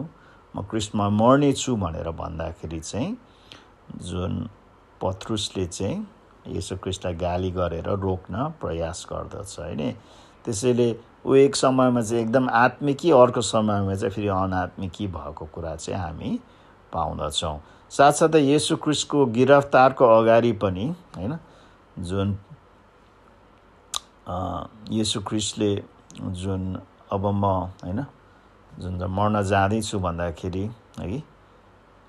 म क्रिस्टमा मर्नेछु भनेर भन्दाखेरि चाहिँ जुन पत्रुसले चाहिँ यसो क्रिस्टलाई गाली गरेर रोक्न प्रयास गर्दछ होइन त्यसैले ऊ एक समयमा चाहिँ एकदम आत्मिकी अर्को समयमा चाहिँ फेरि अनात्मिकी भएको कुरा चाहिँ हामी पाउँदछौँ साथसाथै यसु क्रिस्टको गिरफ्तारको अगाडि पनि होइन जुन यसु क्रिस्टले जुन अब म होइन जुन मर्न जाँदैछु भन्दाखेरि है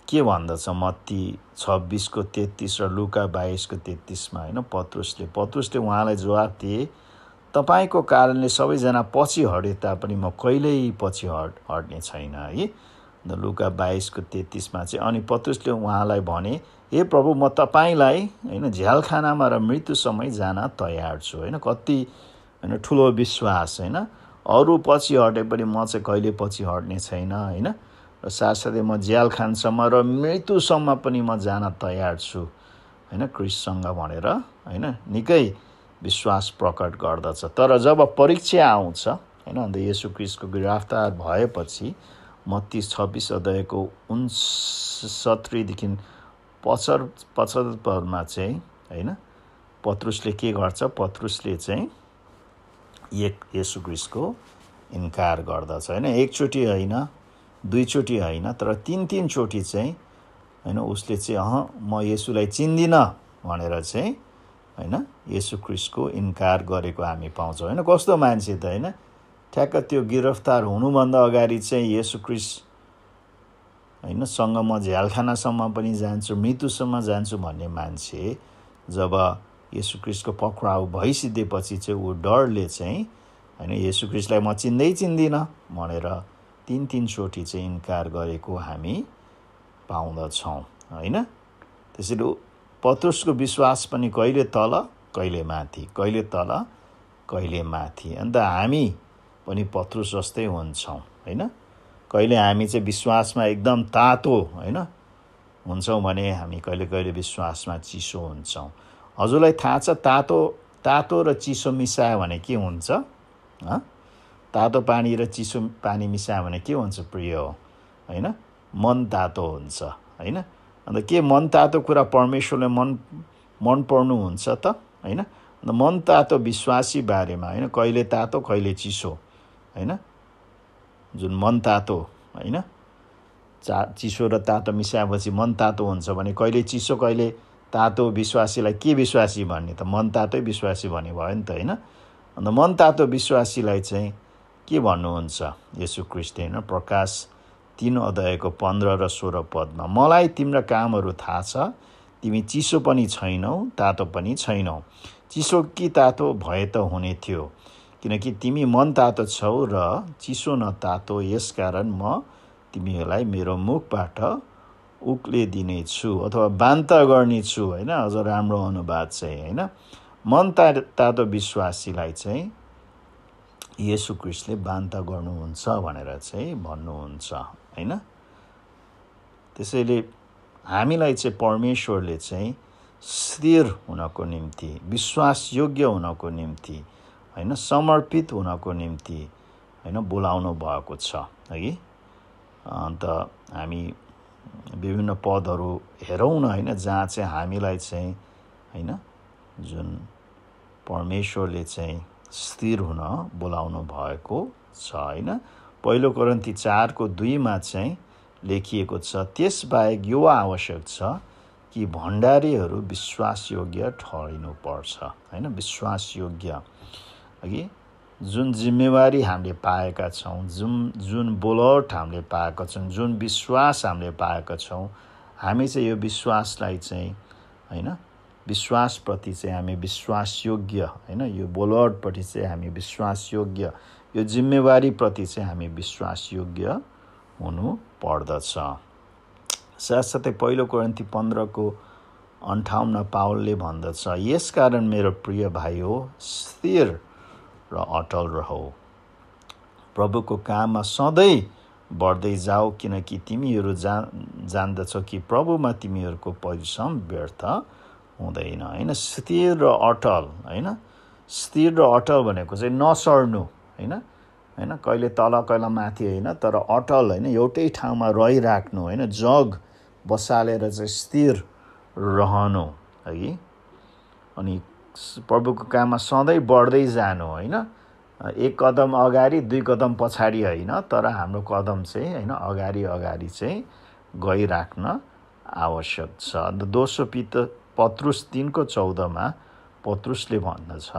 के भन्दछ मत्ती छब्बिसको तेत्तिस र लुका बाइसको तेत्तिसमा होइन पत्रुसले पत्रुसले उहाँलाई जवाब दिए तपाईँको कारणले सबैजना पछि हटे तापनि म कहिल्यै पछि हट हट्ने छैन है अन्त लुका बाइसको तेत्तिसमा चाहिँ अनि पत्रुसले उहाँलाई भने हे प्रभु म तपाईँलाई होइन झ्यालखानामा र मृत्युसम्मै जान तयार छु होइन कति होइन ठुलो विश्वास होइन अरू पछि हटे पनि म चाहिँ कहिले पछि हट्ने छैन होइन र साथसाथै म ज्याल खानसम्म र मृत्युसम्म पनि म जान तयार छु होइन क्रिससँग भनेर होइन निकै विश्वास प्रकट गर्दछ तर जब परीक्षा आउँछ होइन अन्त यसु क्रिसको गिरफ्तार भएपछि मत्ती छब्बिस अध्यायको सत्रीदेखि पचर पचहत्तरमा चाहिँ होइन पत्रुसले के गर्छ पत्रुसले चाहिँ एक यसु क्रिसको इन्कार गर्दछ होइन एकचोटि होइन दुईचोटि होइन तर तिन तिनचोटि चाहिँ होइन उसले चाहिँ अह म येसुलाई चिन्दिनँ भनेर चाहिँ होइन यसु क्रिस्टको इन्कार गरेको हामी पाउँछौँ होइन कस्तो मान्छे त होइन ठ्याक्क त्यो गिरफ्तार हुनुभन्दा अगाडि चाहिँ यसु क्रिस होइन सँग म झ्यालखानासम्म पनि जान्छु मृत्युसम्म जान्छु भन्ने मान्छे जब यसु क्रिस्टको पक्राउ भइसिद्धेपछि चाहिँ ऊ डरले चाहिँ होइन येसु क्रिस्टलाई म चिन्दै चिन्दिनँ भनेर तिन तिनचोटि चाहिँ इन्कार गरेको हामी पाउँदछौँ होइन त्यसैले पत्रुसको विश्वास पनि कहिले तल कहिले माथि कहिले तल कहिले माथि अन्त हामी पनि पत्रुस जस्तै हुन्छौँ होइन कहिले हामी चाहिँ विश्वासमा एकदम तातो होइन हुन्छौँ भने हामी कहिले कहिले विश्वासमा चिसो हुन्छौँ हजुरलाई थाहा छ तातो तातो र चिसो मिसायो भने के हुन्छ तातो पानी र चिसो पानी मिसायो भने के हुन्छ प्रिय होइन मन तातो हुन्छ होइन अन्त के मन तातो कुरा परमेश्वरले मन मन हुन्छ त होइन अन्त मन तातो विश्वासी बारेमा होइन कहिले तातो कहिले चिसो होइन जुन मन तातो होइन चा चिसो र तातो मिसाएपछि मन तातो हुन्छ भने कहिले चिसो कहिले तातो विश्वासीलाई के विश्वासी भन्ने त मन तातै विश्वासी भन्ने भयो नि त होइन अन्त मन तातो विश्वासीलाई चाहिँ के भन्नुहुन्छ यसु क्रिस्ट होइन प्रकाश तिन अध्यायको पन्ध्र र सोह्र पदमा मलाई तिम्रा कामहरू थाहा छ तिमी चिसो पनि छैनौ तातो पनि छैनौ चिसो कि तातो भए त हुने थियो किनकि तिमी मन तातो छौ र चिसो न तातो यसकारण म तिमीहरूलाई मेरो मुखबाट उक्लिदिनेछु अथवा बान्ता गर्नेछु होइन अझ राम्रो अनुवाद चाहिँ होइन मन ता तातो विश्वासीलाई चाहिँ यसु क्रिस्टले बान्ता गर्नुहुन्छ भनेर चाहिँ भन्नुहुन्छ होइन त्यसैले हामीलाई चाहिँ परमेश्वरले चाहिँ स्थिर हुनको निम्ति विश्वासयोग्य हुनको निम्ति होइन समर्पित हुनको निम्ति होइन बोलाउनु भएको छ है अन्त हामी विभिन्न पदहरू हेरौँ न होइन जहाँ चाहिँ हामीलाई चाहिँ होइन जुन परमेश्वरले चाहिँ स्थिर हुन बोलाउनु भएको छ होइन पहिलो करन्ती चारको दुईमा चाहिँ लेखिएको छ त्यसबाहेक यो आवश्यक छ कि भण्डारीहरू विश्वासयोग्य ठहरिनुपर्छ होइन विश्वासयोग्य अघि जुन जिम्मेवारी हामीले पाएका छौँ जुन जुन बोलट हामीले पाएका छौँ जुन विश्वास हामीले पाएका छौँ हामी चाहिँ यो विश्वासलाई चाहिँ होइन विश्वासप्रति चाहिँ हामी विश्वासयोग्य होइन यो बोलवटप्रति चाहिँ हामी विश्वासयोग्य यो जिम्मेवारीप्रति चाहिँ हामी विश्वासयोग्य हुनु पर्दछ साथसाथै पहिलो कोरन्ती पन्ध्रको अन्ठाउन्न पावलले भन्दछ यसकारण मेरो प्रिय भाइ हो स्थिर र अटल रहौ प्रभुको काममा सधैँ बढ्दै जाऊ किनकि तिमीहरू जा जान्दछौ कि प्रभुमा तिमीहरूको परिश्रम व्यर्थ हुँदैन होइन स्थिर र अटल होइन स्थिर र अटल भनेको चाहिँ नसर्नु होइन होइन कहिले तल कहिले माथि होइन तर अटल होइन एउटै ठाउँमा रहिराख्नु होइन जग बसालेर चाहिँ स्थिर रहनु है अनि प्रभुको काममा सधैँ बढ्दै जानु होइन एक कदम अगाडि दुई कदम पछाडि होइन तर हाम्रो कदम चाहिँ होइन अगाडि अगाडि चाहिँ गइराख्न आवश्यक छ अन्त दोस्रो पित पत्रुस तिनको चौधमा पत्रुसले भन्दछ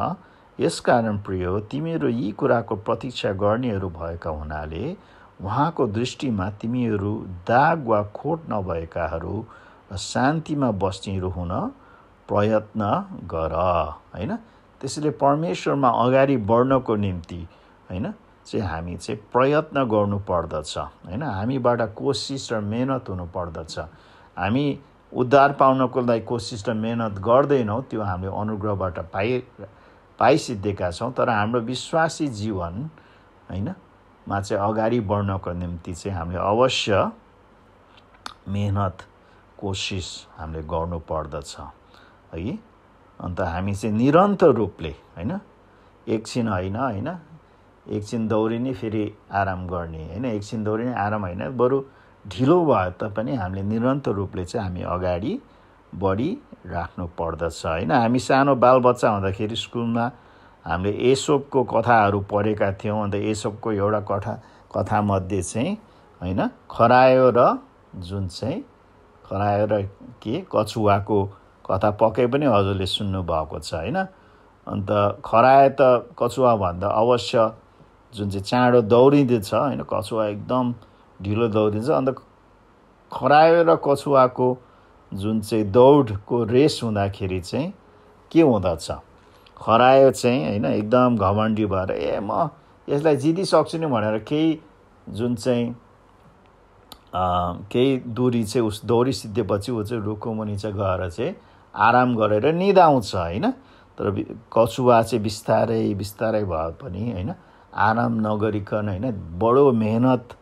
यसकारण प्रियो तिमीहरू यी कुराको प्रतीक्षा गर्नेहरू भएका हुनाले उहाँको दृष्टिमा तिमीहरू दाग वा खोट नभएकाहरू र शान्तिमा बस्नेहरू हुन प्रयत्न गर होइन त्यसैले परमेश्वरमा अगाडि बढ्नको निम्ति होइन चाहिँ हामी चाहिँ प्रयत्न गर्नुपर्दछ होइन हामीबाट कोसिस र मेहनत हुनुपर्दछ हामी उद्धार पाउनको लागि कोसिस र मेहनत गर्दैनौँ त्यो हामीले अनुग्रहबाट पाइ पाइसिद्धेका छौँ तर हाम्रो विश्वासी जीवन होइन मा चाहिँ अगाडि बढ्नको निम्ति चाहिँ हामीले अवश्य मेहनत कोसिस हामीले गर्नुपर्दछ पर्दछ है अन्त हामी चाहिँ निरन्तर रूपले होइन एकछिन होइन होइन एकछिन दौडिने फेरि आराम गर्ने होइन एकछिन दौडिने आराम होइन बरु ढिलो भए तापनि हामीले निरन्तर रूपले चाहिँ हामी अगाडि बढी राख्नु पर्दछ होइन हामी सानो बालबच्चा हुँदाखेरि स्कुलमा हामीले एसोपको कथाहरू पढेका थियौँ अन्त एसोपको एउटा कथा कथामध्ये चाहिँ होइन खरायो र जुन चाहिँ खरायो र के कछुवाको कथा पक्कै पनि हजुरले सुन्नुभएको छ होइन अन्त खरायो त कछुवाभन्दा अवश्य जुन चाहिँ चाँडो दौडिँदैछ होइन कछुवा एकदम ढिलो दौडिन्छ अन्त खरायो र कछुवाको जुन चाहिँ दौडको रेस हुँदाखेरि चाहिँ के हुँदछ खरायो चाहिँ होइन एकदम घमण्डी भएर ए म यसलाई जितिसक्छु नि भनेर केही जुन चाहिँ केही दुरी चाहिँ उस दौडिसिद्धेपछि ऊ चाहिँ रुखको मुनि चाहिँ गएर चाहिँ आराम गरेर निदाउँछ होइन तर कछुवा चाहिँ बिस्तारै बिस्तारै भए पनि होइन आराम नगरिकन होइन बडो मेहनत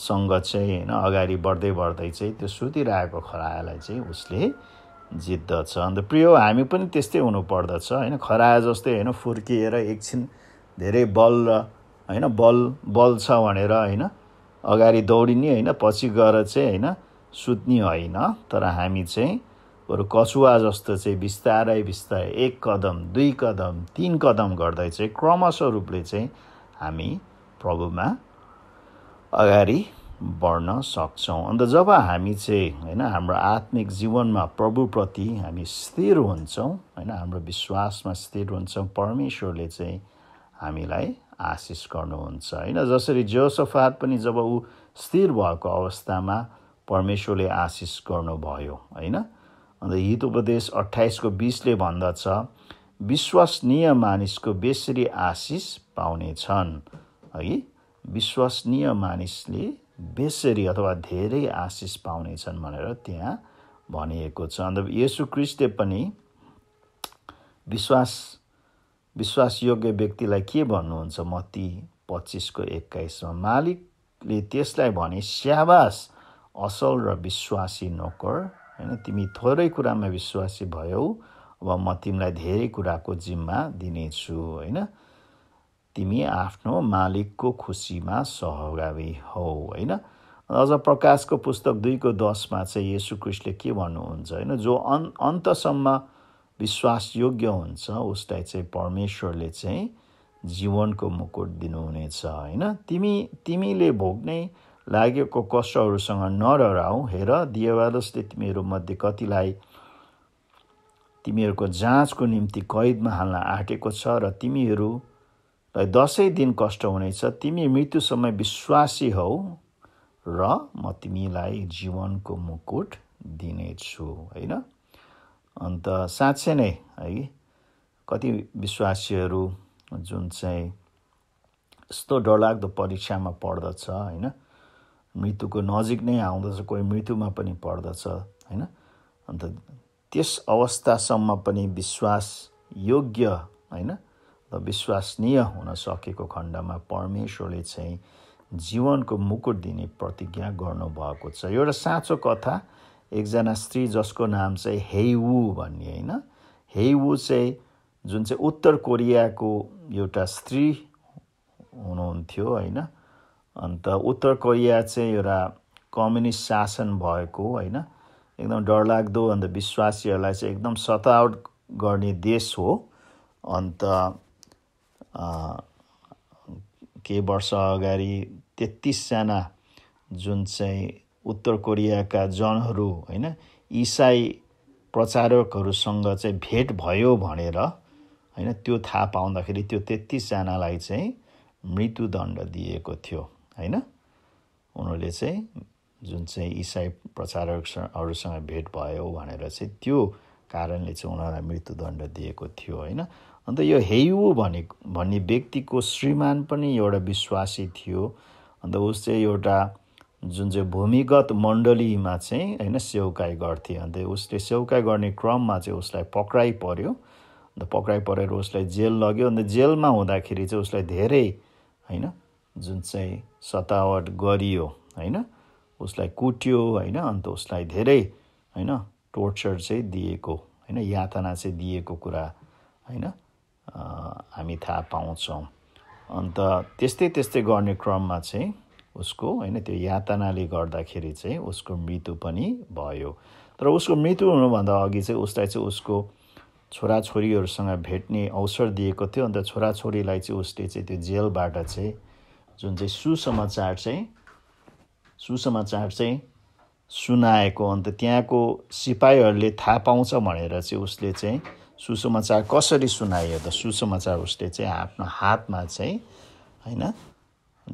सङ्गत चाहिँ होइन अगाडि बढ्दै बढ्दै चाहिँ त्यो सुतिरहेको खरायालाई चाहिँ उसले जित्दछ अन्त प्रियो हामी पनि त्यस्तै हुनुपर्दछ होइन खराया जस्तै होइन फुर्किएर एकछिन धेरै बल र होइन बल बल छ भनेर होइन अगाडि दौडिने होइन पछि गएर चाहिँ होइन सुत्ने होइन तर हामी चाहिँ बरु कछुवा जस्तो चाहिँ बिस्तारै बिस्तारै एक कदम दुई कदम तिन कदम गर्दै चाहिँ क्रमशः रूपले चाहिँ हामी प्रभुमा अगाडि बढ्न सक्छौँ अन्त जब हामी चाहिँ होइन हाम्रो आत्मिक जीवनमा प्रभुप्रति हामी स्थिर हुन्छौँ होइन हाम्रो विश्वासमा स्थिर हुन्छौँ परमेश्वरले चाहिँ हामीलाई आशिष गर्नुहुन्छ होइन जसरी जोसफात पनि जब ऊ स्थिर भएको अवस्थामा परमेश्वरले आशिष गर्नुभयो होइन अन्त हितोपदेश अठाइसको बिसले भन्दछ विश्वसनीय मानिसको बेसरी आशिष पाउने छन् है विश्वसनीय मानिसले बेसरी अथवा धेरै आशिष पाउनेछन् भनेर त्यहाँ भनिएको छ अन्त यसु क्रिस्टले पनि विश्वास विश्वासयोग्य व्यक्तिलाई के भन्नुहुन्छ म ती पच्चिसको एक्काइसमा मालिकले त्यसलाई भने स्याबास असल र विश्वासी नोकर होइन तिमी थोरै कुरामा विश्वासी भयौ अब म तिमीलाई धेरै कुराको जिम्मा दिनेछु होइन तिमी आफ्नो मालिकको खुसीमा सहभागी हौ होइन अझ प्रकाशको पुस्तक दुईको दसमा चाहिँ येसुकृष्णले के भन्नुहुन्छ होइन जो अन् अन्तसम्म विश्वासयोग्य हुन्छ उसलाई चाहिँ परमेश्वरले चाहिँ जीवनको मुकुट दिनुहुनेछ होइन तिमी तिमीले भोग्ने लागेको कष्टहरूसँग नडराउ हेर दिएवालोसले तिमीहरूमध्ये कतिलाई तिमीहरूको जाँचको निम्ति कैदमा हाल्न आँटेको छ र तिमीहरू दसैँ दिन कष्ट हुनेछ तिमी मृत्युसम्म विश्वासी हौ र म तिमीलाई जीवनको मुकुट दिनेछु होइन अन्त साँच्चै नै है कति विश्वासीहरू जुन चाहिँ यस्तो डरलाग्दो परीक्षामा पढ्दछ होइन मृत्युको नजिक नै आउँदछ कोही मृत्युमा पनि पढ्दछ होइन अन्त त्यस अवस्थासम्म पनि विश्वास योग्य होइन र विश्वसनीय हुन सकेको खण्डमा परमेश्वरले चाहिँ जीवनको मुकुट दिने प्रतिज्ञा गर्नुभएको छ एउटा साँचो कथा एकजना स्त्री जसको नाम चाहिँ हेवु भन्ने होइन हेवु चाहिँ जुन चाहिँ उत्तर कोरियाको एउटा स्त्री हुनुहुन्थ्यो होइन अन्त उत्तर कोरिया चाहिँ एउटा कम्युनिस्ट शासन भएको होइन एकदम डरलाग्दो अन्त विश्वासीहरूलाई चाहिँ एकदम सतावट गर्ने देश हो अन्त केही वर्ष अगाडि तेत्तिसजना जुन चाहिँ उत्तर कोरियाका जनहरू होइन इसाई प्रचारकहरूसँग चाहिँ भेट भयो भनेर होइन त्यो थाहा पाउँदाखेरि त्यो तेत्तिसजनालाई चाहिँ मृत्युदण्ड दिएको थियो होइन उनीहरूले चाहिँ जुन चाहिँ इसाई प्रचारकहरूसँग भेट भयो भनेर चाहिँ त्यो कारणले चाहिँ उनीहरूलाई मृत्युदण्ड दिएको थियो होइन अन्त यो हेयु भने भन्ने व्यक्तिको श्रीमान पनि एउटा विश्वासी थियो अन्त उस चाहिँ एउटा जुन चाहिँ भूमिगत मण्डलीमा चाहिँ होइन सेवकाइ गर्थे अन्त उसले सेवकाइ गर्ने क्रममा चाहिँ उसलाई पक्राइ पर्यो अन्त पक्राइ परेर उसलाई जेल लग्यो अन्त जेलमा हुँदाखेरि चाहिँ उसलाई धेरै होइन जुन चाहिँ सतावट गरियो होइन उसलाई कुट्यो होइन अन्त उसलाई धेरै होइन टोर्चर चाहिँ दिएको होइन यातना चाहिँ दिएको कुरा होइन हामी थाहा पाउँछौँ अन्त त्यस्तै त्यस्तै गर्ने क्रममा चाहिँ उसको होइन त्यो यातनाले गर्दाखेरि चाहिँ उसको मृत्यु पनि भयो तर उसको मृत्यु हुनुभन्दा अघि चाहिँ उसलाई चाहिँ उसको छोराछोरीहरूसँग भेट्ने अवसर दिएको थियो अन्त छोराछोरीलाई चाहिँ उसले चाहिँ त्यो जेलबाट चाहिँ जुन चाहिँ सुसमाचार चाहिँ सुसमाचार चाहिँ सुनाएको अन्त त्यहाँको सिपाहीहरूले थाहा पाउँछ भनेर चाहिँ उसले चाहिँ सुसमाचार कसरी सुनाइयो त सुसमाचार उसले चाहिँ आफ्नो हातमा चाहिँ होइन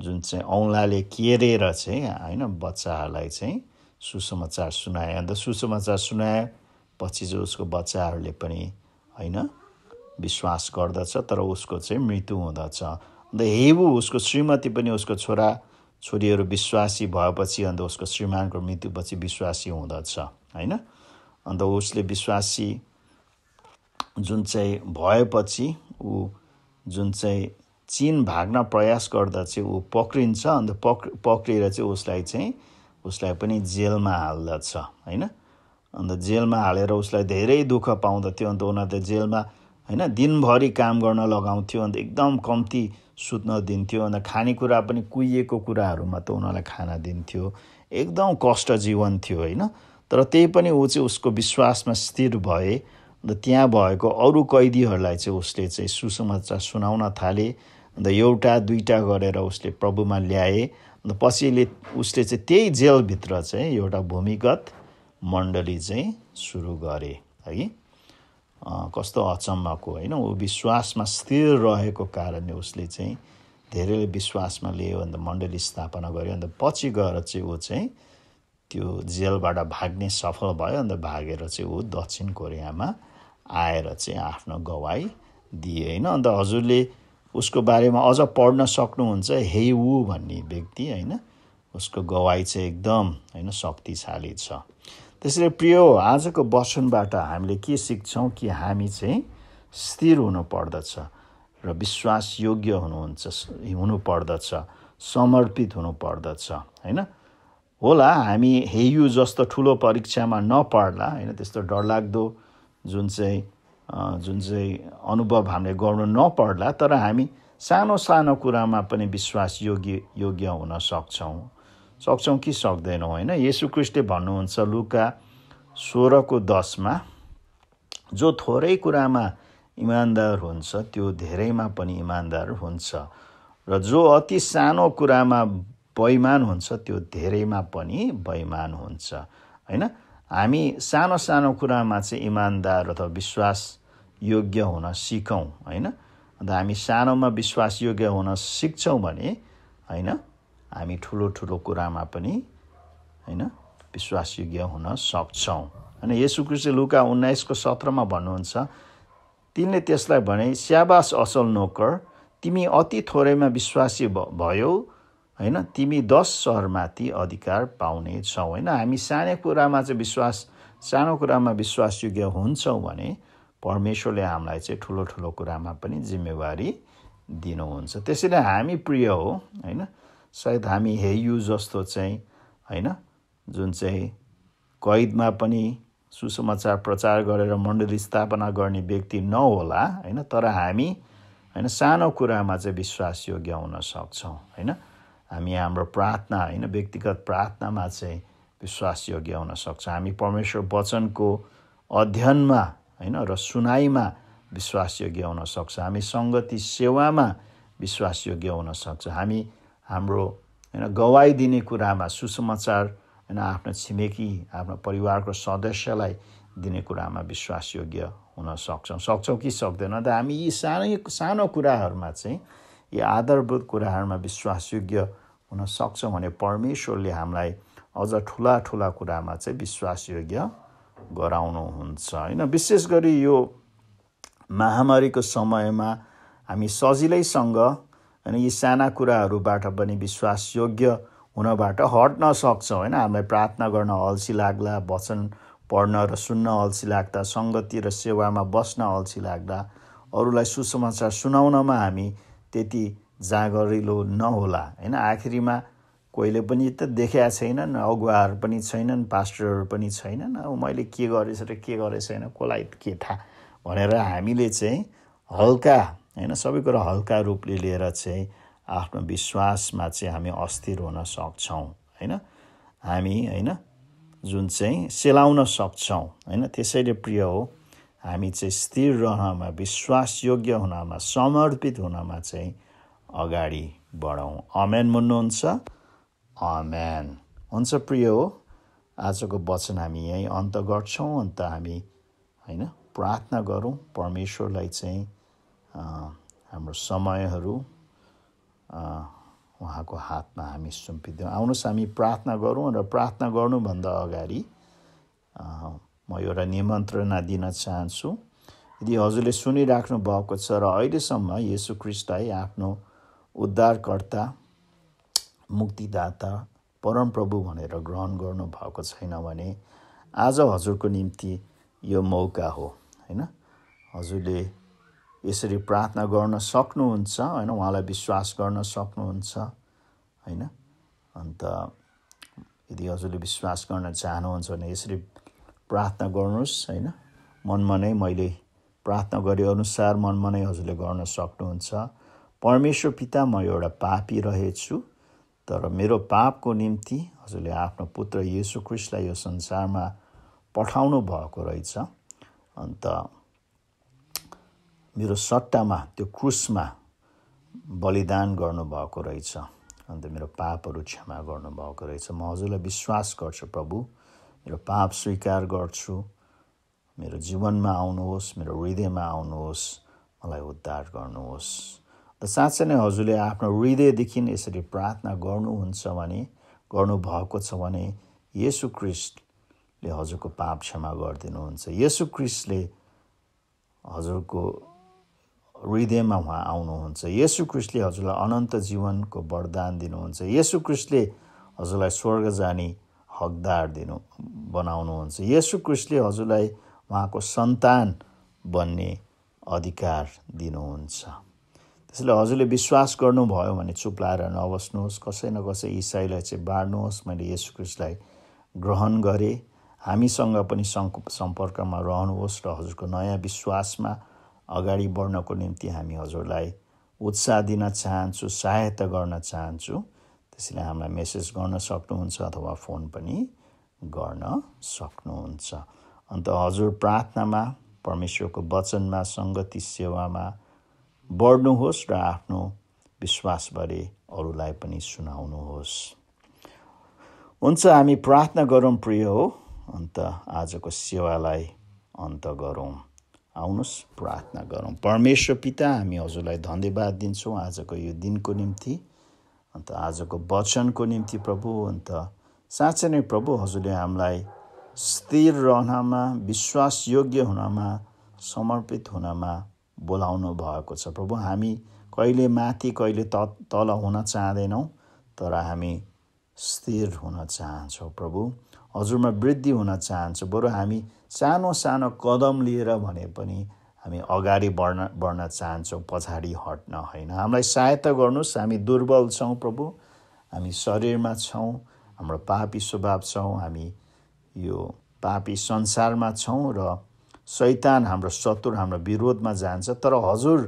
जुन चाहिँ औँलाले केरेर चाहिँ होइन बच्चाहरूलाई चाहिँ सुसमाचार सुनायो अन्त सुसमाचार सुनाएपछि चाहिँ उसको बच्चाहरूले पनि होइन विश्वास गर्दछ तर उसको चाहिँ मृत्यु हुँदछ अन्त हेबु उसको श्रीमती पनि उसको छोरा छोरीहरू विश्वासी भएपछि अन्त उसको श्रीमानको मृत्युपछि विश्वासी हुँदछ होइन अन्त उसले विश्वासी जुन चाहिँ भएपछि ऊ जुन चाहिँ चिन भाग्न प्रयास गर्दा चाहिँ ऊ पक्रिन्छ अन्त पक् पक्रिएर चाहिँ उसलाई चाहिँ उसलाई पनि जेलमा हाल्दछ होइन अन्त जेलमा हालेर उसलाई धेरै दुःख पाउँदथ्यो अन्त उनीहरूले जेलमा होइन दिनभरि काम गर्न लगाउँथ्यो अन्त एकदम कम्ती सुत्न दिन्थ्यो अन्त खानेकुरा पनि कुहिएको कुराहरूमा त उनीहरूलाई खाना दिन्थ्यो एकदम कष्ट जीवन थियो होइन तर त्यही पनि ऊ चाहिँ उसको विश्वासमा स्थिर भए अन्त त्यहाँ भएको अरू कैदीहरूलाई चाहिँ उसले चाहिँ सुसमाचार सुनाउन थाले अन्त एउटा दुईवटा गरेर उसले प्रभुमा ल्याए अन्त पछिले उसले चाहिँ त्यही जेलभित्र चाहिँ एउटा भूमिगत मण्डली चाहिँ सुरु गरे है कस्तो अचम्मको होइन ऊ विश्वासमा स्थिर रहेको कारणले उसले चाहिँ धेरैले विश्वासमा लियो अन्त मण्डली स्थापना गर्यो अन्त पछि गएर चाहिँ ऊ चाहिँ त्यो जेलबाट भाग्ने सफल भयो अन्त भागेर चाहिँ ऊ दक्षिण कोरियामा आएर चाहिँ आफ्नो गवाई दिए होइन अन्त हजुरले उसको बारेमा अझ पढ्न सक्नुहुन्छ हे वु भन्ने व्यक्ति होइन उसको गवाई चाहिँ एकदम होइन शक्तिशाली छ त्यसैले प्रिय आजको वचनबाट हामीले के सिक्छौँ कि हामी चाहिँ स्थिर हुनुपर्दछ र विश्वासयोग्य हुनुहुन्छ हुनुपर्दछ समर्पित हुनुपर्दछ होइन होला हामी हेयु जस्तो ठुलो परीक्षामा नपढ्ला होइन त्यस्तो डरलाग्दो जुन चाहिँ जुन चाहिँ अनुभव हामीले गर्नु नपर्ला तर हामी सानो सानो कुरामा पनि विश्वास योग्य योग्य हुन सक्छौँ सक्छौँ कि सक्दैनौँ होइन येसुकृष्णले भन्नुहुन्छ लुका सोह्रको दसमा जो थोरै कुरामा इमान्दार हुन्छ त्यो धेरैमा पनि इमान्दार हुन्छ र जो अति सानो कुरामा बैमान हुन्छ त्यो धेरैमा पनि बैमान हुन्छ होइन हामी सानो सानो कुरामा चाहिँ इमान्दार अथवा विश्वास योग्य हुन सिकौँ होइन अन्त हामी सानोमा विश्वास योग्य हुन सिक्छौँ भने होइन हामी ठुलो ठुलो कुरामा पनि होइन योग्य हुन सक्छौँ होइन यसु कृषि लुका उन्नाइसको सत्रमा भन्नुहुन्छ तिनले त्यसलाई भने स्याबास असल नोकर तिमी अति थोरैमा विश्वासी भयो होइन तिमी दस सहरमाथि अधिकार पाउने छौ होइन हामी सानो कुरामा चाहिँ विश्वास सानो कुरामा विश्वासयोग्य हुन्छौँ भने परमेश्वरले हामीलाई चाहिँ ठुलो ठुलो कुरामा पनि जिम्मेवारी दिनुहुन्छ त्यसैले हामी प्रिय हो होइन सायद हामी हे यु जस्तो चाहिँ होइन जुन चाहिँ कैदमा पनि सुसमाचार प्रचार गरेर मण्डली स्थापना गर्ने व्यक्ति नहोला होइन तर हामी होइन सानो कुरामा चाहिँ विश्वासयोग्य हुन सक्छौँ होइन हामी हाम्रो प्रार्थना होइन व्यक्तिगत प्रार्थनामा चाहिँ विश्वास योग्य हुन सक्छ हामी परमेश्वर वचनको अध्ययनमा होइन र सुनाइमा योग्य हुन सक्छ हामी सङ्गति सेवामा विश्वास योग्य हुन सक्छ हामी हाम्रो होइन गवाई दिने कुरामा सुसमाचार होइन आफ्नो छिमेकी आफ्नो परिवारको सदस्यलाई दिने कुरामा विश्वास योग्य हुन सक्छौँ सक्छौँ कि सक्दैनौँ त हामी यी सानै सानो कुराहरूमा चाहिँ यी आधारभूत कुराहरूमा विश्वासयोग्य हुन सक्छौँ भने परमेश्वरले हामीलाई अझ ठुला ठुला कुरामा चाहिँ विश्वासयोग्य गराउनुहुन्छ होइन विशेष गरी यो महामारीको समयमा हामी सजिलैसँग होइन यी साना कुराहरूबाट पनि विश्वासयोग्य हुनबाट हट्न सक्छौँ होइन हामीलाई प्रार्थना गर्न अल्छी लाग्ला वचन पढ्न र सुन्न अल्छी लाग्दा सङ्गति र सेवामा बस्न अल्छी लाग्दा अरूलाई सुसमाचार सुनाउनमा हामी त्यति जाँगरिलो नहोला होइन आखिरीमा कोहीले पनि त देखेका छैनन् अगुवाहरू पनि छैनन् पास्टरहरू पनि छैनन् अब मैले के गरेछ र के गरेको छैन कसलाई के थाहा भनेर हामीले चाहिँ हल्का होइन सबै कुरा हल्का रूपले लिएर चाहिँ आफ्नो विश्वासमा चाहिँ हामी अस्थिर हुन सक्छौँ होइन हामी होइन जुन चाहिँ सेलाउन सक्छौँ होइन त्यसैले प्रिय हो हामी चाहिँ स्थिर रहनमा विश्वासयोग्य हुनमा समर्पित हुनमा चाहिँ अगाडि बढौँ अमेन भन्नुहुन्छ अमेन हुन्छ प्रिय हो आजको वचन हामी यहीँ अन्त गर्छौँ अन्त हामी होइन प्रार्थना गरौँ परमेश्वरलाई चाहिँ हाम्रो समयहरू उहाँको हातमा हामी सुम्पिदिउँ आउनुहोस् हामी प्रार्थना गरौँ र प्रार्थना गर्नुभन्दा अगाडि म एउटा निमन्त्रणा दिन चाहन्छु यदि हजुरले सुनिराख्नु भएको छ र अहिलेसम्म यसु क्रिस्टलाई आफ्नो उद्धारकर्ता मुक्तिदाता परमप्रभु भनेर ग्रहण गर्नुभएको छैन भने आज हजुरको निम्ति यो मौका हो होइन हजुरले यसरी प्रार्थना गर्न सक्नुहुन्छ होइन उहाँलाई विश्वास गर्न सक्नुहुन्छ होइन अन्त यदि हजुरले विश्वास गर्न चाहनुहुन्छ भने यसरी प्रार्थना गर्नुहोस् होइन मनमा नै मैले प्रार्थना गरे अनुसार मनमा नै हजुरले गर्न सक्नुहुन्छ परमेश्वर पिता म एउटा पापी रहेछु तर मेरो पापको निम्ति हजुरले आफ्नो पुत्र येसु क्रिस्टलाई यो संसारमा पठाउनु भएको रहेछ अन्त मेरो सट्टामा त्यो क्रुसमा बलिदान गर्नुभएको रहेछ अन्त मेरो पापहरू क्षमा गर्नुभएको रहेछ म हजुरलाई विश्वास गर्छु प्रभु मेरो पाप स्वीकार गर्छु मेरो जीवनमा आउनुहोस् मेरो हृदयमा आउनुहोस् मलाई उद्धार गर्नुहोस् र साँच्चै नै हजुरले आफ्नो हृदयदेखि यसरी प्रार्थना गर्नुहुन्छ भने गर्नुभएको छ भने यसु क्रिस्टले हजुरको पाप क्षमा गरिदिनुहुन्छ यसु क्रिस्टले हजुरको हृदयमा उहाँ आउनुहुन्छ यसु क्रिस्टले हजुरलाई अनन्त जीवनको वरदान दिनुहुन्छ यसु क्रिस्टले हजुरलाई स्वर्ग जानी हकदार दिनु बनाउनुहुन्छ यसु क्रिस्टले हजुरलाई उहाँको सन्तान बन्ने अधिकार दिनुहुन्छ त्यसैले हजुरले विश्वास गर्नुभयो भने चुप लाएर नबस्नुहोस् कसै न कसै इसाईलाई चाहिँ बाँड्नुहोस् मैले यसु क्रिस्टलाई ग्रहण गरेँ हामीसँग पनि सम्पर्कमा रहनुहोस् र हजुरको नयाँ विश्वासमा अगाडि बढ्नको निम्ति हामी हजुरलाई उत्साह दिन चाहन्छु सहायता गर्न चाहन्छु त्यसैले हामीलाई मेसेज गर्न सक्नुहुन्छ अथवा फोन पनि गर्न सक्नुहुन्छ अन्त हजुर प्रार्थनामा परमेश्वरको वचनमा सङ्गति सेवामा बढ्नुहोस् र आफ्नो विश्वासबारे अरूलाई पनि सुनाउनुहोस् हुन्छ हामी प्रार्थना गरौँ प्रिय हो अन्त आजको सेवालाई अन्त गरौँ आउनुहोस् प्रार्थना गरौँ परमेश्वर पिता हामी हजुरलाई धन्यवाद दिन्छौँ आजको यो दिनको निम्ति अन्त आजको वचनको निम्ति प्रभु अन्त साँच्चै नै प्रभु हजुरले हामीलाई स्थिर रहनमा विश्वासयोग्य हुनमा समर्पित हुनमा बोलाउनु भएको छ प्रभु हामी कहिले माथि कहिले त तल हुन चाहँदैनौँ तर हामी स्थिर हुन चाहन्छौँ प्रभु हजुरमा वृद्धि हुन चाहन्छौँ बरु हामी सानो सानो कदम लिएर भने पनि हामी अगाडि बढ्न बढ्न चाहन्छौँ पछाडि हट्न होइन हामीलाई सहायता गर्नुहोस् हामी दुर्बल छौँ प्रभु हामी शरीरमा छौँ हाम्रो पापी स्वभाव छौँ हामी यो पापी संसारमा छौँ र शैतान हाम्रो शत्रु हाम्रो विरोधमा जान्छ तर हजुर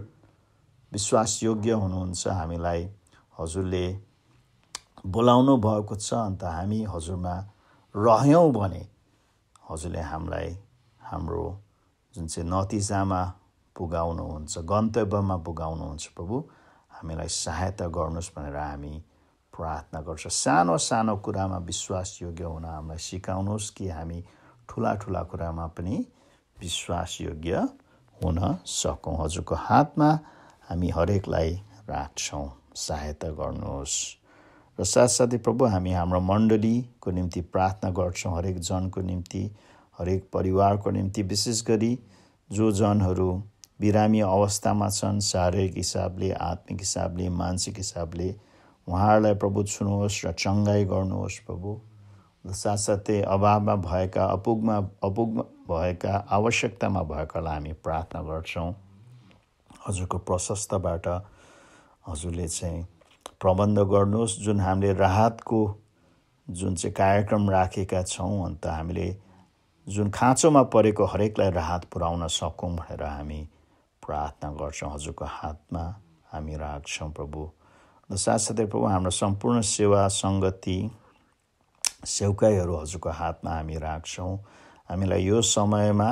विश्वासयोग्य हुनुहुन्छ हामीलाई हजुरले बोलाउनु भएको छ अन्त हामी हजुरमा रह्यौँ भने हजुरले हामीलाई हाम्रो जुन चाहिँ नतिजामा पुगाउनुहुन्छ गन्तव्यमा पुगाउनुहुन्छ प्रभु हामीलाई सहायता गर्नुहोस् भनेर हामी प्रार्थना गर्छ सानो सानो कुरामा विश्वास योग्य हुन हामीलाई सिकाउनुहोस् कि हामी ठुला ठुला कुरामा पनि विश्वास योग्य हुन सकौँ हजुरको हातमा हामी हरेकलाई राख्छौँ सहायता गर्नुहोस् र साथसाथै प्रभु हामी हाम्रो मण्डलीको निम्ति प्रार्थना गर्छौँ हरेक जनको निम्ति हरेक परिवारको निम्ति विशेष गरी जो जनहरू बिरामी अवस्थामा छन् शारीरिक हिसाबले आत्मिक हिसाबले मानसिक हिसाबले उहाँहरूलाई प्रभु छुनुहोस् र चङ्गाई गर्नुहोस् प्रभु साथसाथै अभावमा भएका अपुगमा अपुग भएका आवश्यकतामा भएकालाई हामी प्रार्थना गर्छौँ हजुरको प्रशस्तबाट हजुरले चाहिँ प्रबन्ध गर्नुहोस् जुन हामीले राहतको जुन चाहिँ कार्यक्रम राखेका छौँ अन्त हामीले जुन खाँचोमा परेको हरेकलाई राहत पुर्याउन सकौँ भनेर हामी प्रार्थना गर्छौँ हजुरको हातमा हामी राख्छौँ प्रभु र साथसाथै प्रभु हाम्रो सम्पूर्ण सेवा सङ्गति सेवकाईहरू हजुरको हातमा हामी राख्छौँ हामीलाई यो समयमा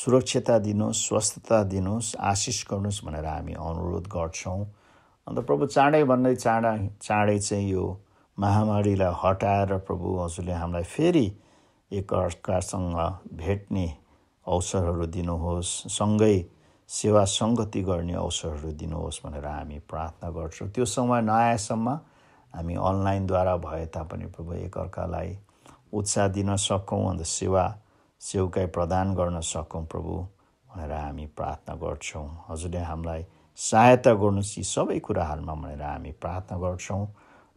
सुरक्षता दिनुहोस् स्वस्थता दिनुहोस् आशिष गर्नुहोस् भनेर हामी अनुरोध गर्छौँ अन्त प्रभु चाँडै भन्दै चाँडा चाँडै चाहिँ यो महामारीलाई हटाएर प्रभु हजुरले हामीलाई फेरि एकअर्कासँग भेट्ने अवसरहरू दिनुहोस् सँगै सेवा सङ्गति गर्ने अवसरहरू दिनुहोस् भनेर हामी प्रार्थना गर्छौँ त्यो समय नआएसम्म हामी अनलाइनद्वारा भए तापनि प्रभु एकअर्कालाई उत्साह दिन सकौँ अन्त सेवा सेवकाई प्रदान गर्न सकौँ प्रभु भनेर हामी प्रार्थना गर्छौँ हजुरले हामीलाई सहायता गर्नुहोस् यी सबै कुराहरूमा भनेर हामी प्रार्थना गर्छौँ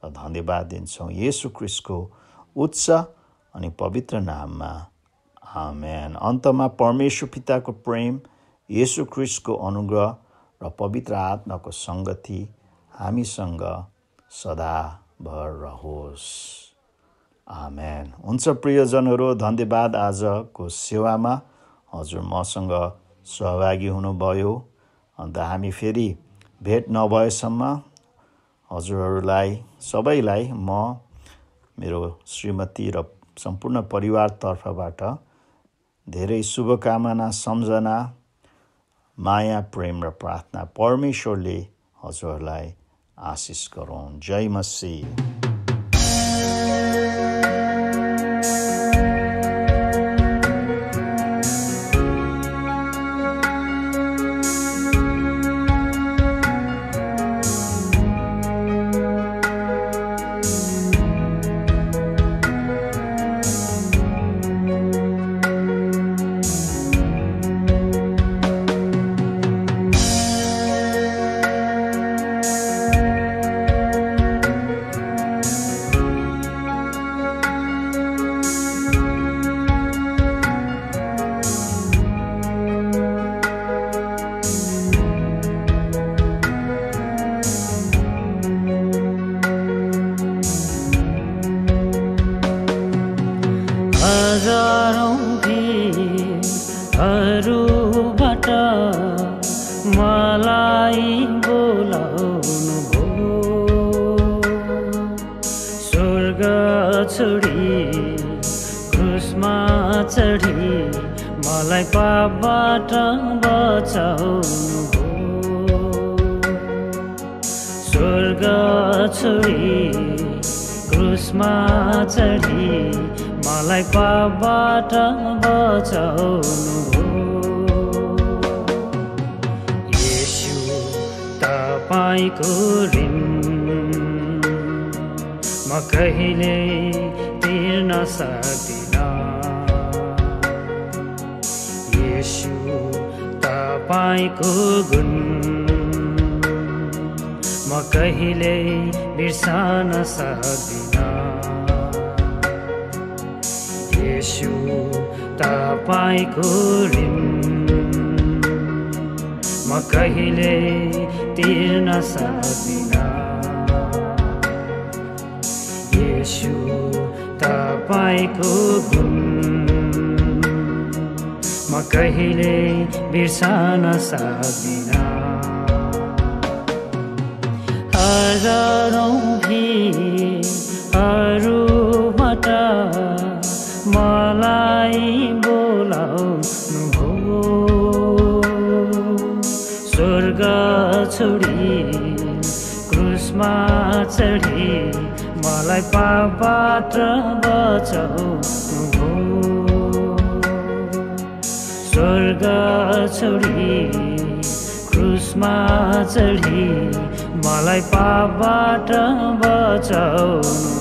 र धन्यवाद दिन्छौँ येसु क्रिस्टको उत्साह अनि पवित्र नाममा आमेन अन्तमा परमेश्वर पिताको प्रेम यशु क्रिस्टको अनुग्रह र पवित्र आत्माको सङ्गति हामीसँग सदाभर रहोस् आमेन हुन्छ प्रियजनहरू धन्यवाद आजको सेवामा हजुर मसँग सहभागी हुनुभयो अन्त हामी फेरि भेट नभएसम्म हजुरहरूलाई सबैलाई म मेरो श्रीमती र सम्पूर्ण परिवारतर्फबाट धेरै शुभकामना सम्झना माया प्रेम र प्रार्थना परमेश्वरले हजुरहरूलाई आशिष गरौँ जय मसी म कहिले तिर्न सक्दिन यसु तपाईँको गुण म कहिले बिर्सन सक्दिन यसु तपाईँको ऋण म कहिले तिर्न सक्दिन छु तपाईँको गुण म कहिले बिर्सन सक्दिन हजारौँ भिडहरूबाट मलाई बोलाउनु हो स्वर्ग छोडी क्रुसमा चढी मलाई पापात्र बचाउ स्वर्ग छोडी क्रुसमा चढी मलाई पापबाट बचाऊ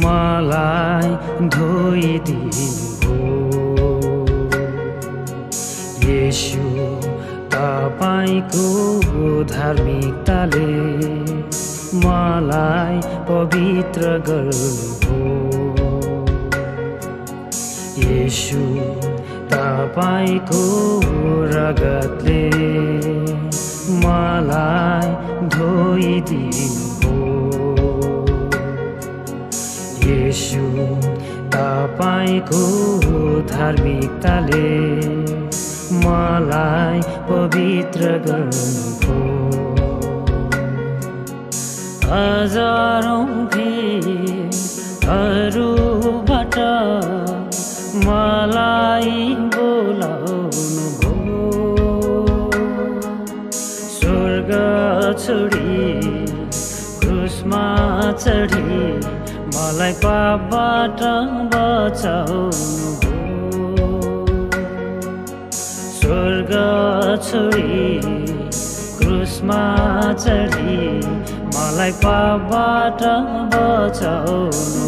मलाई धोइदिनु यसु तपाईँको धार्मिकताले मलाई पवित्र गर्नुभयो यसु तपाईँको रगतले मलाई धोइदिनु यसु तपाईँको धार्मिकताले मलाई पवित्र गर्नुभयो हजारौँ भिहरूबाट मलाई बोलाउनु भयो स्वर्ग छोडी खुसमा चढी मलाई पापबाट बचाउनु स्वर्ग छोडी क्रुसमा चढी मलाई पापबाट बचाउनु